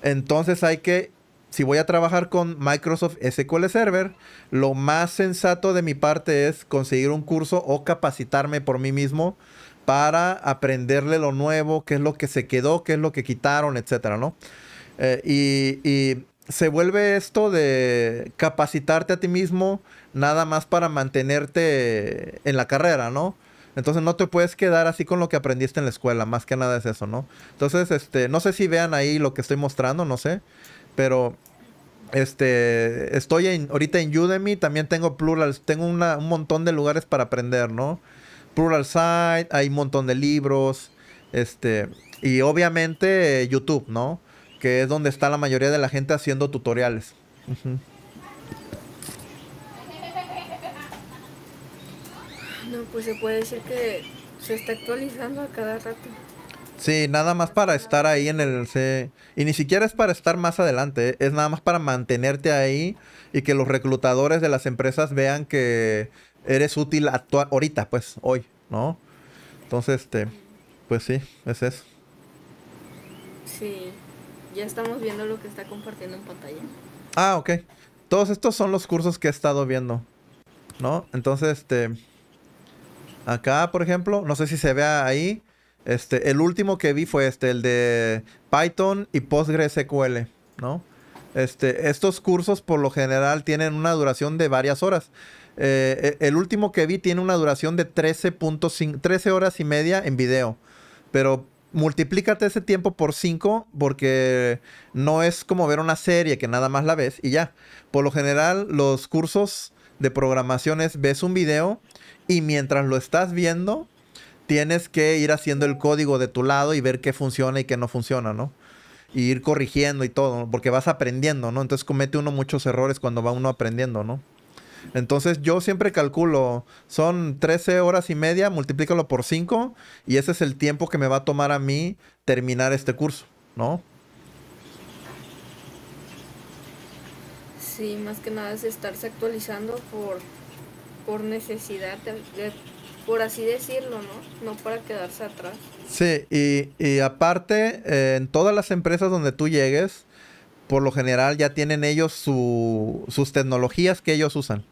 S1: Entonces hay que, si voy a trabajar con Microsoft SQL Server, lo más sensato de mi parte es conseguir un curso o capacitarme por mí mismo para aprenderle lo nuevo, qué es lo que se quedó, qué es lo que quitaron, etcétera, ¿no? Eh, y, se vuelve esto de capacitarte a ti mismo nada más para mantenerte en la carrera, ¿no? Entonces no te puedes quedar así con lo que aprendiste en la escuela, más que nada es eso, ¿no? Entonces, este, no sé si vean ahí lo que estoy mostrando, no sé, pero este, estoy ahorita en Udemy, también tengo plural, tengo un montón de lugares para aprender, ¿no? Plural Site, hay un montón de libros, este, y obviamente eh, YouTube, ¿no? que es donde está la mayoría de la gente haciendo tutoriales.
S2: No, pues se puede decir que se está actualizando a cada rato.
S1: Sí, nada más para estar ahí en el C. Y ni siquiera es para estar más adelante, ¿eh? es nada más para mantenerte ahí y que los reclutadores de las empresas vean que eres útil actuar ahorita, pues, hoy, ¿no? Entonces, este, pues sí, es eso.
S2: Sí ya estamos viendo lo que está compartiendo en pantalla.
S1: Ah, ok. Todos estos son los cursos que he estado viendo. ¿No? Entonces, este. Acá, por ejemplo, no sé si se vea ahí. Este, el último que vi fue este, el de Python y PostgreSQL, ¿no? Este, estos cursos por lo general tienen una duración de varias horas. Eh, e, el último que vi tiene una duración de 13, 13 horas y media en video. Pero multiplícate ese tiempo por 5 porque no es como ver una serie que nada más la ves y ya. Por lo general, los cursos de programación es ves un video y mientras lo estás viendo, tienes que ir haciendo el código de tu lado y ver qué funciona y qué no funciona, ¿no? Y ir corrigiendo y todo, porque vas aprendiendo, ¿no? Entonces comete uno muchos errores cuando va uno aprendiendo, ¿no? Entonces yo siempre calculo, son 13 horas y media, multiplícalo por 5 y ese es el tiempo que me va a tomar a mí terminar este curso, ¿no?
S2: Sí, más que nada es estarse actualizando por, por necesidad, por así decirlo, ¿no? No para quedarse atrás.
S1: Sí, y, aparte, eh, en todas las empresas donde tú llegues, por lo general ya tienen ellos sus tecnologías que ellos usan.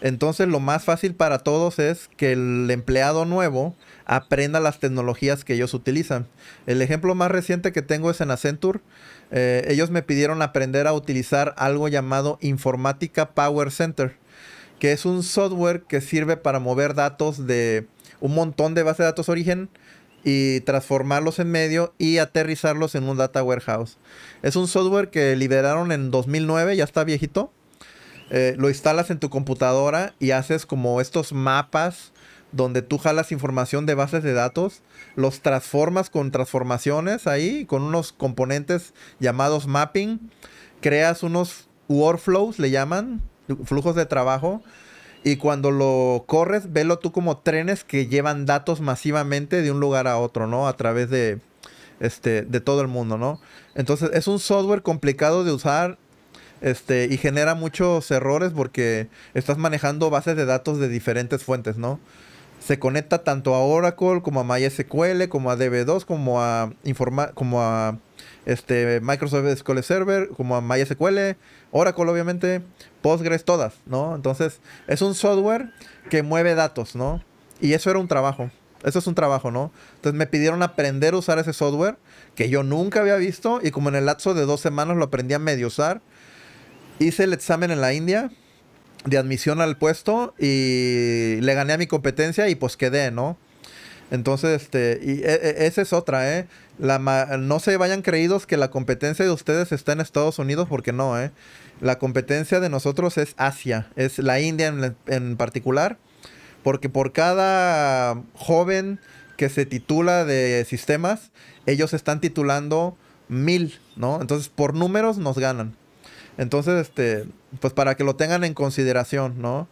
S1: Entonces lo más fácil para todos es que el empleado nuevo aprenda las tecnologías que ellos utilizan. El ejemplo más reciente que tengo es en Accenture. Eh, ellos me pidieron aprender a utilizar algo llamado Informática Power Center, que es un software que sirve para mover datos de un montón de bases de datos origen y transformarlos en medio y aterrizarlos en un data warehouse. Es un software que liberaron en 2009, ya está viejito eh, lo instalas en tu computadora y haces como estos mapas donde tú jalas información de bases de datos, los transformas con transformaciones ahí, con unos componentes llamados mapping, creas unos workflows, le llaman, flujos de trabajo, y cuando lo corres, velo tú como trenes que llevan datos masivamente de un lugar a otro, ¿no? A través de, este, de todo el mundo, ¿no? Entonces es un software complicado de usar este, y genera muchos errores porque estás manejando bases de datos de diferentes fuentes, ¿no? Se conecta tanto a Oracle como a MySQL, como a DB2, como a informa como a este, Microsoft SQL Server, como a MySQL, Oracle obviamente, Postgres todas, ¿no? Entonces, es un software que mueve datos, ¿no? Y eso era un trabajo. Eso es un trabajo, ¿no? Entonces me pidieron aprender a usar ese software que yo nunca había visto y como en el lapso de dos semanas lo aprendí a medio usar hice el examen en la India de admisión al puesto y le gané a mi competencia y pues quedé, ¿no? Entonces, este, y e, e, esa es otra, ¿eh? La no se vayan creídos que la competencia de ustedes está en Estados Unidos, porque no, ¿eh? La competencia de nosotros es Asia, es la India en particular, porque por cada joven que se titula de sistemas, ellos están titulando mil, ¿no? Entonces, por números nos ganan. Entonces, este, pues para que lo tengan en consideración, ¿no?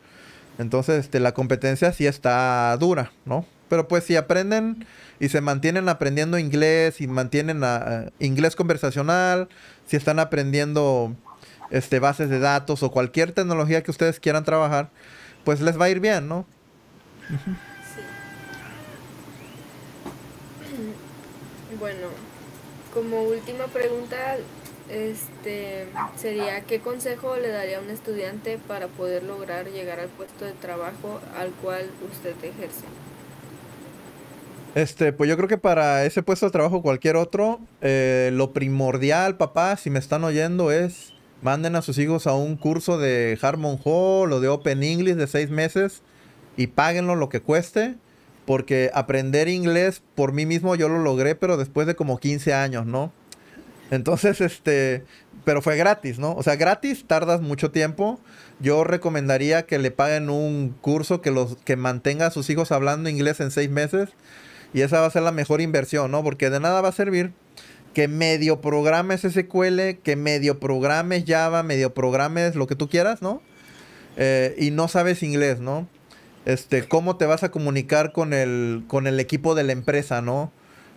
S1: Entonces, este, la competencia sí está dura, ¿no? Pero pues si aprenden y se mantienen aprendiendo inglés y mantienen ah, ah, inglés conversacional, si están aprendiendo este, bases de datos o cualquier tecnología que ustedes quieran trabajar, pues les va a ir bien, ¿no?
S2: sí. Bueno, como última pregunta, este, sería qué consejo le daría a un estudiante para poder lograr llegar al puesto de trabajo al cual usted ejerce.
S1: Este, pues yo creo que para ese puesto de trabajo cualquier otro, eh, lo primordial, papá, si me están oyendo, es manden a sus hijos a un curso de Harmon Hall o de Open English de seis meses y páguenlo lo que cueste, porque aprender inglés por mí mismo yo lo logré, pero después de como 15 años, ¿no? Entonces, este, pero fue gratis, ¿no? O sea, gratis tardas mucho tiempo. Yo recomendaría que le paguen un curso que los que mantenga a sus hijos hablando inglés en seis meses y esa va a ser la mejor inversión, ¿no? Porque de nada va a servir que medio programes SQL, que medio programes Java, medio programes lo que tú quieras, ¿no? Eh, y no sabes inglés, ¿no? Este, cómo te vas a comunicar con el, con el equipo de la empresa, ¿no?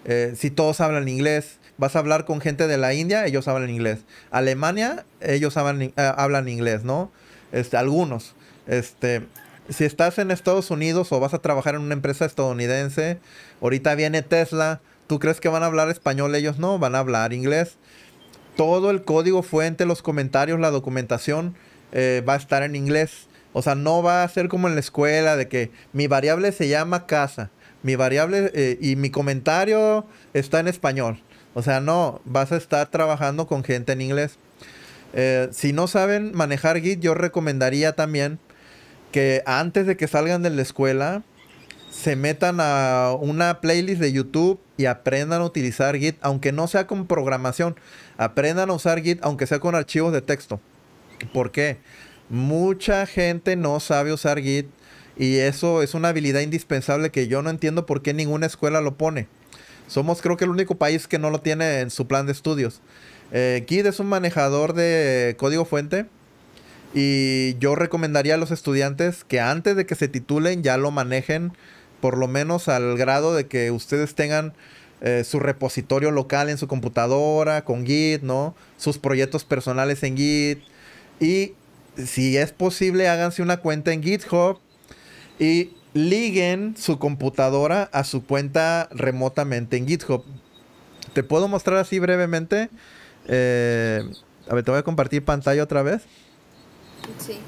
S1: Eh, si todos hablan inglés, vas a hablar con gente de la India, ellos hablan inglés. Alemania, ellos eh, hablan, inglés, ¿no? Este, algunos. Este, si estás en Estados Unidos o vas a trabajar en una empresa estadounidense, ahorita viene Tesla, ¿tú crees que van a hablar español? Ellos no, van a hablar inglés. Todo el código fuente, los comentarios, la documentación eh, va a estar en inglés. O sea, no va a ser como en la escuela de que mi variable se llama casa, mi variable eh, y mi comentario está en español. O sea, no, vas a estar trabajando con gente en inglés. Eh, si no saben manejar Git, yo recomendaría también que antes de que salgan de la escuela, se metan a una playlist de YouTube y aprendan a utilizar Git, aunque no sea con programación. Aprendan a usar Git, aunque sea con archivos de texto. ¿Por qué? Mucha gente no sabe usar Git y eso es una habilidad indispensable que yo no entiendo por qué ninguna escuela lo pone. Somos creo que el único país que no lo tiene en su plan de estudios. Git eh, es un manejador de código fuente y yo recomendaría a los estudiantes que antes de que se titulen ya lo manejen por lo menos al grado de que ustedes tengan eh, su repositorio local en su computadora con Git, ¿no? Sus proyectos personales en Git y si es posible háganse una cuenta en GitHub y liguen su computadora a su cuenta remotamente en GitHub. Te puedo mostrar así brevemente. Eh, a ver, te voy a compartir pantalla otra vez. Sí.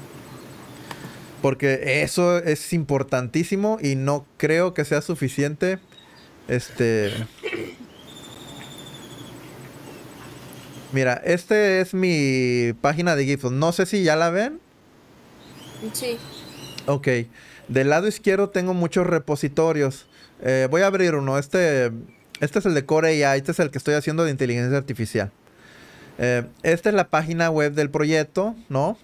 S1: Porque eso es importantísimo y no creo que sea suficiente. Este. Mira, este es mi página de GitHub. No sé si ya la ven. Sí. Ok. Del lado izquierdo tengo muchos repositorios. Eh, voy a abrir uno. Este, este es el de Core AI. Este es el que estoy haciendo de inteligencia artificial. Eh, esta es la página web del proyecto, ¿no?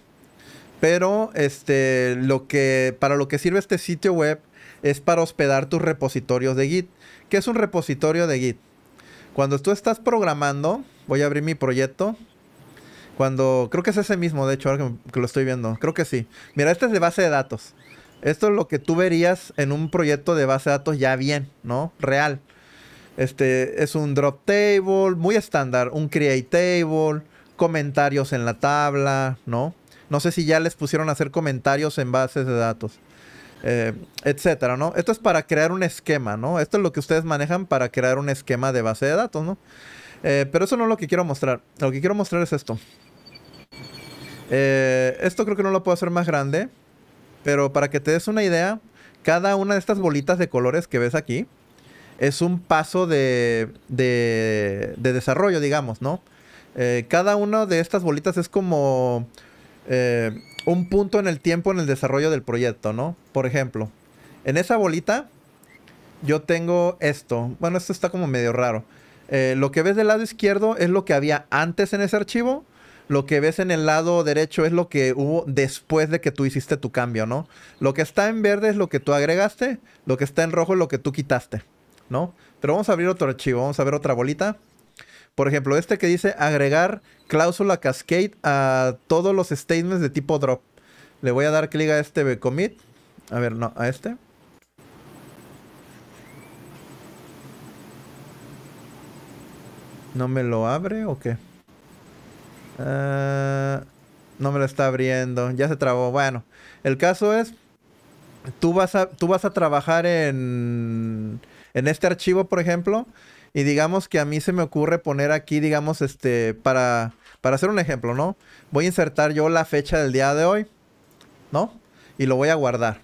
S1: Pero este, lo que, para lo que sirve este sitio web es para hospedar tus repositorios de Git. ¿Qué es un repositorio de Git? Cuando tú estás programando, voy a abrir mi proyecto. Cuando, creo que es ese mismo, de hecho, ahora que lo estoy viendo. Creo que sí. Mira, este es de base de datos. Esto es lo que tú verías en un proyecto de base de datos ya bien, ¿no? Real. Este es un drop table, muy estándar, un create table, comentarios en la tabla, ¿no? No sé si ya les pusieron a hacer comentarios en bases de datos, eh, etcétera, ¿no? Esto es para crear un esquema, ¿no? Esto es lo que ustedes manejan para crear un esquema de base de datos, ¿no? Eh, pero eso no es lo que quiero mostrar. Lo que quiero mostrar es esto. Eh, esto creo que no lo puedo hacer más grande. Pero para que te des una idea, cada una de estas bolitas de colores que ves aquí es un paso de, de, desarrollo, digamos, ¿no? Eh, cada una de estas bolitas es como eh, un punto en el tiempo en el desarrollo del proyecto, ¿no? Por ejemplo, en esa bolita yo tengo esto. Bueno, esto está como medio raro. Eh, lo que ves del lado izquierdo es lo que había antes en ese archivo lo que ves en el lado derecho es lo que hubo después de que tú hiciste tu cambio, ¿no? Lo que está en verde es lo que tú agregaste, lo que está en rojo es lo que tú quitaste, ¿no? Pero vamos a abrir otro archivo, vamos a ver otra bolita. Por ejemplo, este que dice agregar cláusula cascade a todos los statements de tipo drop. Le voy a dar clic a este commit. A ver, no, a este. ¿No me lo abre o qué? Eh, no me lo está abriendo. Ya se trabó. Bueno, el caso es, tú vas a, tú vas a trabajar en, en este archivo, por ejemplo, y digamos que a mí se me ocurre poner aquí, digamos, este, para, para hacer un ejemplo, ¿no? Voy a insertar yo la fecha del día de hoy, ¿no? Y lo voy a guardar.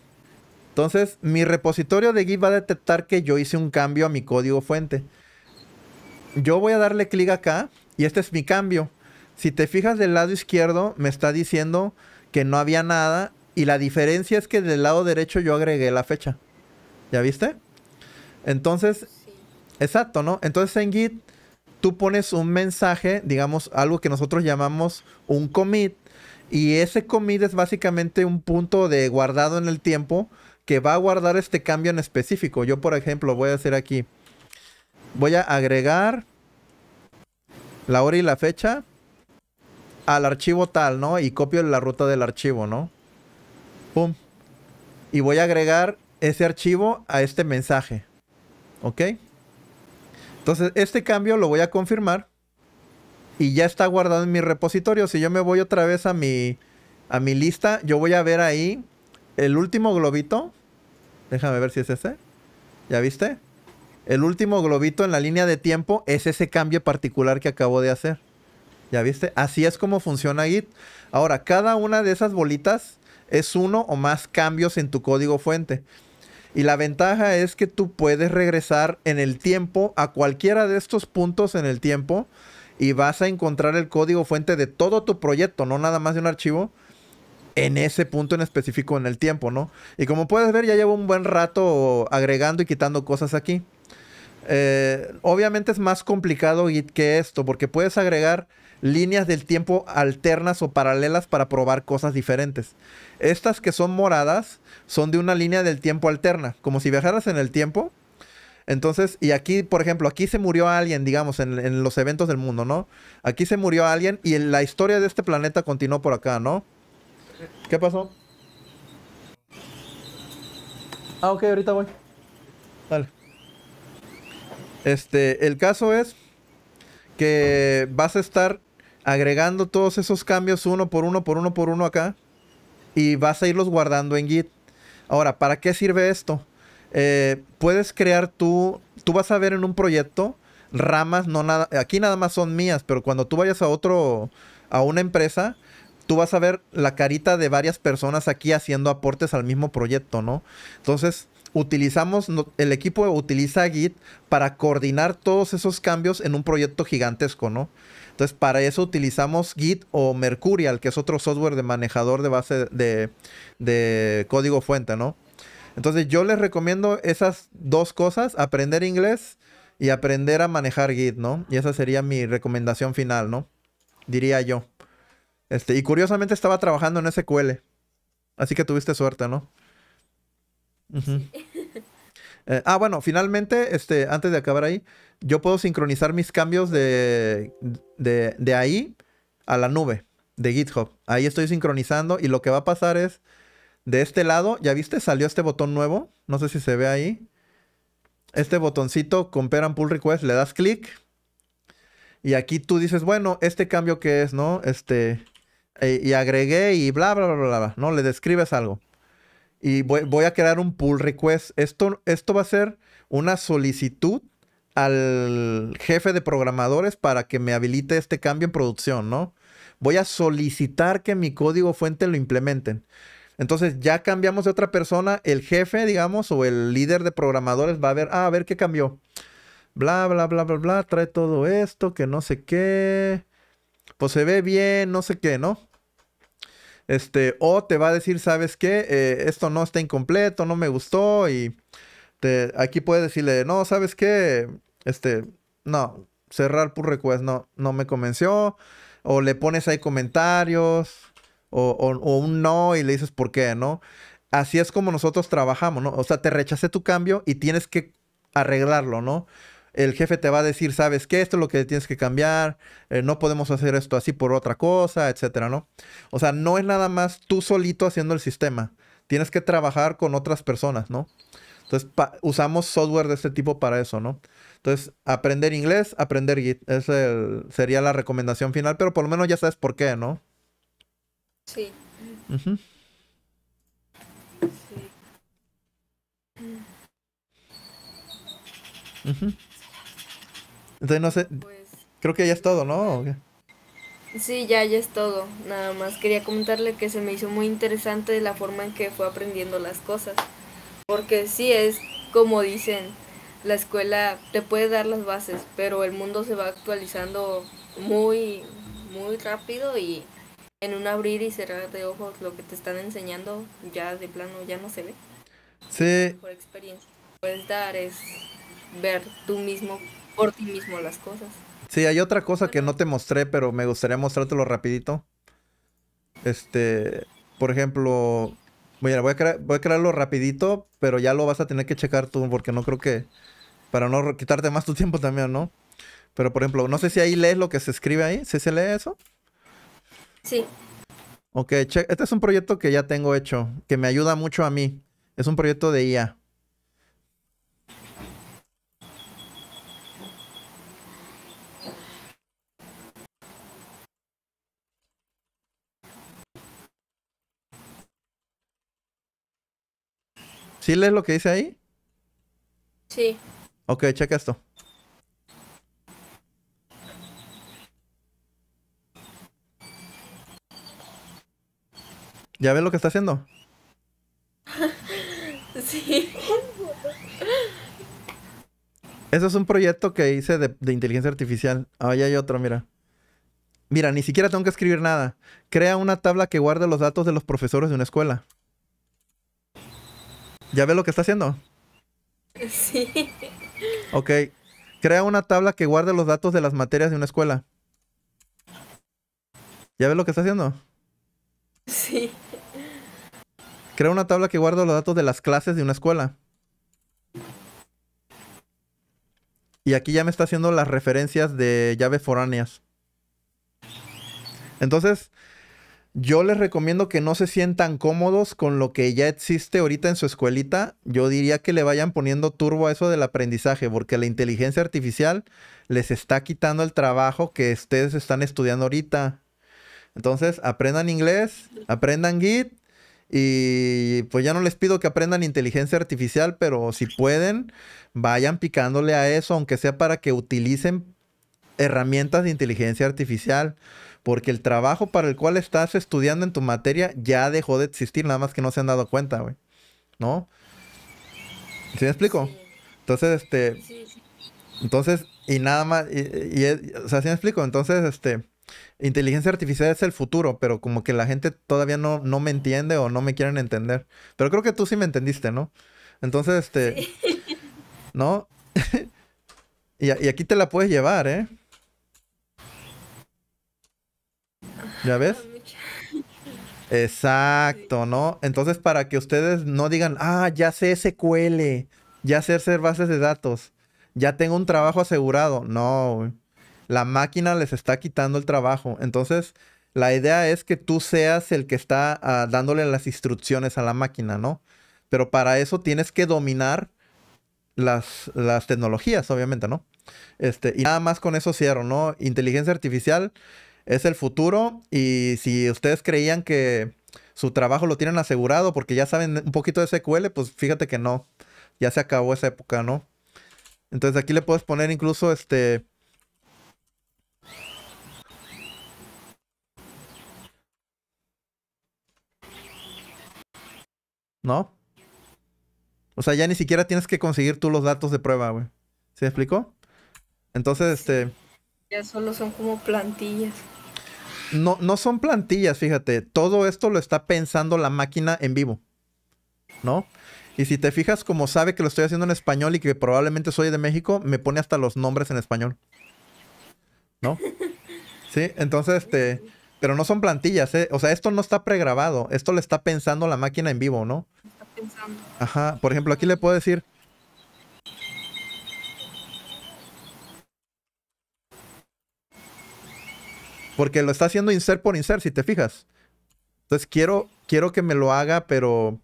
S1: Entonces, mi repositorio de Git va a detectar que yo hice un cambio a mi código fuente. Yo voy a darle clic acá y este es mi cambio. Si te fijas del lado izquierdo, me está diciendo que no había nada. Y la diferencia es que del lado derecho yo agregué la fecha. ¿Ya viste? Entonces, exacto, ¿no? Entonces en Git tú pones un mensaje, digamos, algo que nosotros llamamos un commit. Y ese commit es básicamente un punto de guardado en el tiempo que va a guardar este cambio en específico. Yo, por ejemplo, voy a hacer aquí. Voy a agregar la hora y la fecha al archivo tal, ¿no? Y copio la ruta del archivo, ¿no? Pum. Y voy a agregar ese archivo a este mensaje. ¿Ok? Entonces, este cambio lo voy a confirmar. Y ya está guardado en mi repositorio. Si yo me voy otra vez a mi, a mi lista, yo voy a ver ahí el último globito. Déjame ver si es ese. ¿Ya viste? El último globito en la línea de tiempo es ese cambio particular que acabo de hacer. ¿Ya viste? Así es como funciona Git. Ahora, cada una de esas bolitas es uno o más cambios en tu código fuente. Y la ventaja es que tú puedes regresar en el tiempo a cualquiera de estos puntos en el tiempo y vas a encontrar el código fuente de todo tu proyecto, no nada más de un archivo, en ese punto en específico en el tiempo, ¿no? Y como puedes ver, ya llevo un buen rato agregando y quitando cosas aquí. Eh, obviamente es más complicado Git que esto, porque puedes agregar líneas del tiempo alternas o paralelas para probar cosas diferentes. Estas que son moradas son de una línea del tiempo alterna, como si viajaras en el tiempo. Entonces, y aquí, por ejemplo, aquí se murió alguien, digamos, en, los eventos del mundo, ¿no? Aquí se murió alguien y la historia de este planeta continuó por acá, ¿no? ¿Qué pasó? Ah, ok, ahorita voy. Dale. Este, el caso es que vas a estar agregando todos esos cambios uno por uno, por uno, por uno acá. Y vas a irlos guardando en Git. Ahora, ¿para qué sirve esto? Eh, puedes crear tú, tú vas a ver en un proyecto ramas, no nada, aquí nada más son mías, pero cuando tú vayas a otro, a una empresa, tú vas a ver la carita de varias personas aquí haciendo aportes al mismo proyecto, ¿no? Entonces, utilizamos, el equipo utiliza Git para coordinar todos esos cambios en un proyecto gigantesco, ¿no? Entonces, para eso utilizamos Git o Mercurial, que es otro software de manejador de base de, de código fuente, ¿no? Entonces, yo les recomiendo esas dos cosas, aprender inglés y aprender a manejar Git, ¿no? Y esa sería mi recomendación final, ¿no? Diría yo. Este, y curiosamente estaba trabajando en SQL. Así que tuviste suerte, ¿no? Eh, ah, bueno, finalmente, este, antes de acabar ahí, yo puedo sincronizar mis cambios de, de, ahí a la nube de GitHub. Ahí estoy sincronizando y lo que va a pasar es, de este lado, ya viste, salió este botón nuevo, no sé si se ve ahí. Este botoncito con and Pull Request, le das clic y aquí tú dices, bueno, este cambio que es, ¿no? Este, eh, y agregué y bla, bla, bla, bla, bla, ¿no? Le describes algo y voy, a crear un pull request. Esto, esto va a ser una solicitud al jefe de programadores para que me habilite este cambio en producción, ¿no? Voy a solicitar que mi código fuente lo implementen. Entonces ya cambiamos de otra persona, el jefe, digamos, o el líder de programadores va a ver, ah, a ver qué cambió. Bla, bla, bla, bla, bla, trae todo esto, que no sé qué. Pues se ve bien, no sé qué, ¿no? Este, o te va a decir, ¿sabes qué? Eh, esto no está incompleto, no me gustó. Y te, aquí puedes decirle, no, ¿sabes qué? Este, no, cerrar por request no, no me convenció. O le pones ahí comentarios. O, o un no y le dices por qué, ¿no? Así es como nosotros trabajamos, ¿no? O sea, te rechacé tu cambio y tienes que arreglarlo, ¿no? el jefe te va a decir, sabes que esto es lo que tienes que cambiar, eh, no podemos hacer esto así por otra cosa, etcétera, ¿no? O sea, no es nada más tú solito haciendo el sistema, tienes que trabajar con otras personas, ¿no? Entonces, usamos software de este tipo para eso, ¿no? Entonces, aprender inglés, aprender Git, Esa sería la recomendación final, pero por lo menos ya sabes por qué, ¿no? Sí. Uh sí. Entonces no sé. Pues creo que ya es todo, ¿no?
S2: Sí, ya, ya es todo. Nada más quería comentarle que se me hizo muy interesante la forma en que fue aprendiendo las cosas. Porque sí es como dicen, la escuela te puede dar las bases, pero el mundo se va actualizando muy, muy rápido y en un abrir y cerrar de ojos lo que te están enseñando ya de plano ya no se ve. Sí. La experiencia puedes dar es ver tú mismo por ti mismo las cosas.
S1: Sí, hay otra cosa que no te mostré, pero me gustaría mostrártelo rapidito. Este, por ejemplo, voy a, crearlo rapidito, pero ya lo vas a tener que checar tú, porque no creo que, para no quitarte más tu tiempo también, ¿no? Pero por ejemplo, no sé si ahí lees lo que se escribe ahí, ¿sí se lee eso? Sí. Ok, este es un proyecto que ya tengo hecho, que me ayuda mucho a mí. Es un proyecto de IA. ¿Sí lees lo que dice ahí? Sí. Ok, checa esto. ¿Ya ves lo que está haciendo?
S2: sí.
S1: Eso es un proyecto que hice de, de inteligencia artificial. Ahí hay otro, mira. Mira, ni siquiera tengo que escribir nada. Crea una tabla que guarde los datos de los profesores de una escuela. ¿Ya ve lo que está haciendo?
S2: Sí.
S1: Ok. Crea una tabla que guarde los datos de las materias de una escuela. ¿Ya ve lo que está haciendo? Sí. Crea una tabla que guarde los datos de las clases de una escuela. Y aquí ya me está haciendo las referencias de llaves foráneas. Entonces, yo les recomiendo que no se sientan cómodos con lo que ya existe ahorita en su escuelita. Yo diría que le vayan poniendo turbo a eso del aprendizaje, porque la inteligencia artificial les está quitando el trabajo que ustedes están estudiando ahorita. Entonces, aprendan inglés, aprendan Git y pues ya no les pido que aprendan inteligencia artificial, pero si pueden, vayan picándole a eso, aunque sea para que utilicen herramientas de inteligencia artificial porque el trabajo para el cual estás estudiando en tu materia ya dejó de existir, nada más que no se han dado cuenta, güey. ¿No? ¿Sí me explico? Entonces, este... Entonces, y nada más, y, o sea, ¿sí me explico? Entonces, este, inteligencia artificial es el futuro, pero como que la gente todavía no, no me entiende o no me quieren entender. Pero creo que tú sí me entendiste, ¿no? Entonces, este, ¿no? y aquí te la puedes llevar, ¿eh? ¿Ya ves? Exacto, ¿no? Entonces, para que ustedes no digan, ah, ya sé SQL, ya sé hacer bases de datos, ya tengo un trabajo asegurado. No, la máquina les está quitando el trabajo. Entonces, la idea es que tú seas el que está ah, dándole las instrucciones a la máquina, ¿no? Pero para eso tienes que dominar las, las tecnologías, obviamente, ¿no? Este, y nada más con eso cierro, ¿no? Inteligencia artificial es el futuro y si ustedes creían que su trabajo lo tienen asegurado porque ya saben un poquito de SQL, pues fíjate que no, ya se acabó esa época, ¿no? Entonces aquí le puedes poner incluso este... ¿No? O sea, ya ni siquiera tienes que conseguir tú los datos de prueba, güey. ¿Se explicó? Entonces, este...
S2: Ya solo son como plantillas
S1: no, no son plantillas, fíjate. Todo esto lo está pensando la máquina en vivo. ¿No? Y si te fijas, como sabe que lo estoy haciendo en español y que probablemente soy de México, me pone hasta los nombres en español. ¿No? Sí, entonces este. Pero no son plantillas, ¿eh? O sea, esto no está pregrabado. Esto lo está pensando la máquina en vivo, ¿no? Está pensando. Ajá. Por ejemplo, aquí le puedo decir, Porque lo está haciendo insert por insert, si te fijas. Entonces quiero, quiero que me lo haga, pero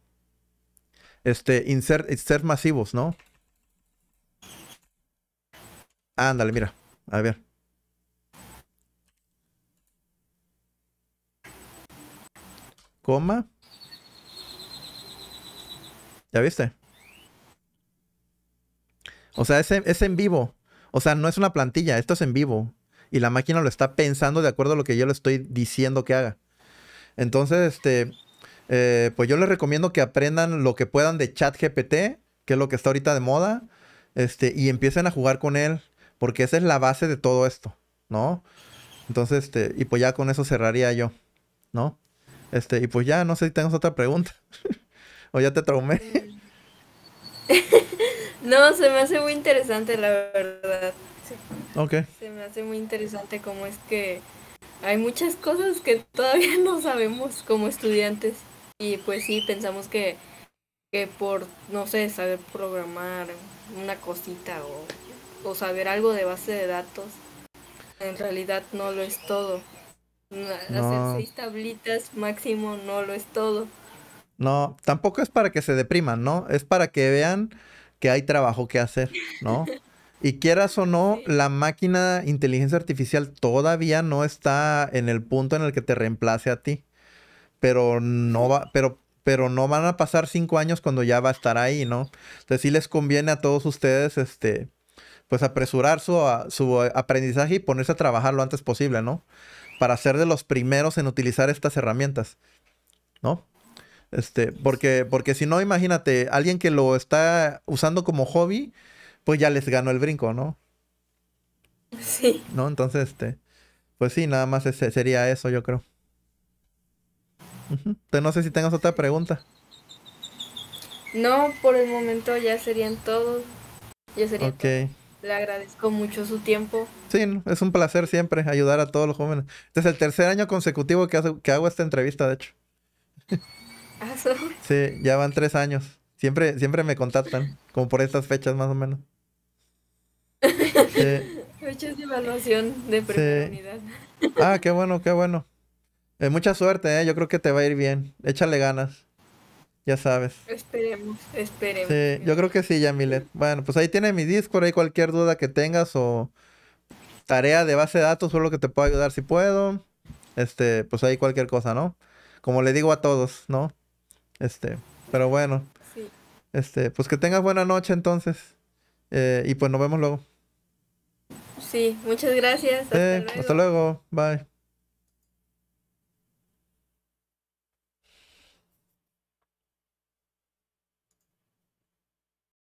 S1: este, insert, insert masivos, ¿no? Ándale, mira. A ver. Coma. ¿Ya viste? O sea, es es en vivo. O sea, no es una plantilla, esto es en vivo y la máquina lo está pensando de acuerdo a lo que yo le estoy diciendo que haga. Entonces, este, eh, pues yo les recomiendo que aprendan lo que puedan de ChatGPT, que es lo que está ahorita de moda, este, y empiecen a jugar con él, porque esa es la base de todo esto, ¿no? Entonces, este, y pues ya con eso cerraría yo, ¿no? Este, y pues ya, no sé si tengas otra pregunta. o ya te traumé.
S2: no, se me hace muy interesante, la verdad. Se me hace muy interesante cómo es que hay muchas cosas que todavía no sabemos como estudiantes. Y pues sí, pensamos que, que por, no sé, saber programar una cosita o, saber algo de base de datos, en realidad no lo es todo. Hacer seis tablitas máximo no lo es todo.
S1: No, tampoco es para que se depriman, ¿no? Es para que vean que hay trabajo que hacer, ¿no? Y quieras o no, la máquina inteligencia artificial todavía no está en el punto en el que te reemplace a ti. Pero no va, pero, pero no van a pasar cinco años cuando ya va a estar ahí, ¿no? Entonces sí les conviene a todos ustedes, este, pues apresurar su, su aprendizaje y ponerse a trabajar lo antes posible, ¿no? Para ser de los primeros en utilizar estas herramientas, ¿no? Este, porque, porque si no, imagínate, alguien que lo está usando como hobby pues ya les ganó el brinco, ¿no? Sí. ¿No? Entonces, este, pues sí, nada más ese sería eso, yo creo. Entonces, no sé si tengas otra pregunta.
S2: No, por el momento ya serían todos. Ya serían okay. Le agradezco mucho su tiempo.
S1: Sí, es un placer siempre ayudar a todos los jóvenes. Este es el tercer año consecutivo que, hago, que hago esta entrevista, de hecho. Ah, sí, ya van tres años. Siempre, siempre me contactan, como por estas fechas más o menos.
S2: Fechas de evaluación de primera
S1: Ah, qué bueno, qué bueno. Eh, mucha suerte, ¿eh? yo creo que te va a ir bien. Échale ganas. Ya sabes.
S2: Esperemos, esperemos.
S1: yo creo que sí, Yamilet. Bueno, pues ahí tiene mi Discord, ahí cualquier duda que tengas o tarea de base de datos, solo que te puedo ayudar si puedo. Este, pues ahí cualquier cosa, ¿no? Como le digo a todos, ¿no? Este, pero bueno. Este, pues que tengas buena noche entonces. Eh, y pues nos vemos luego.
S2: Sí, muchas gracias. Eh, hasta,
S1: luego. luego. Bye.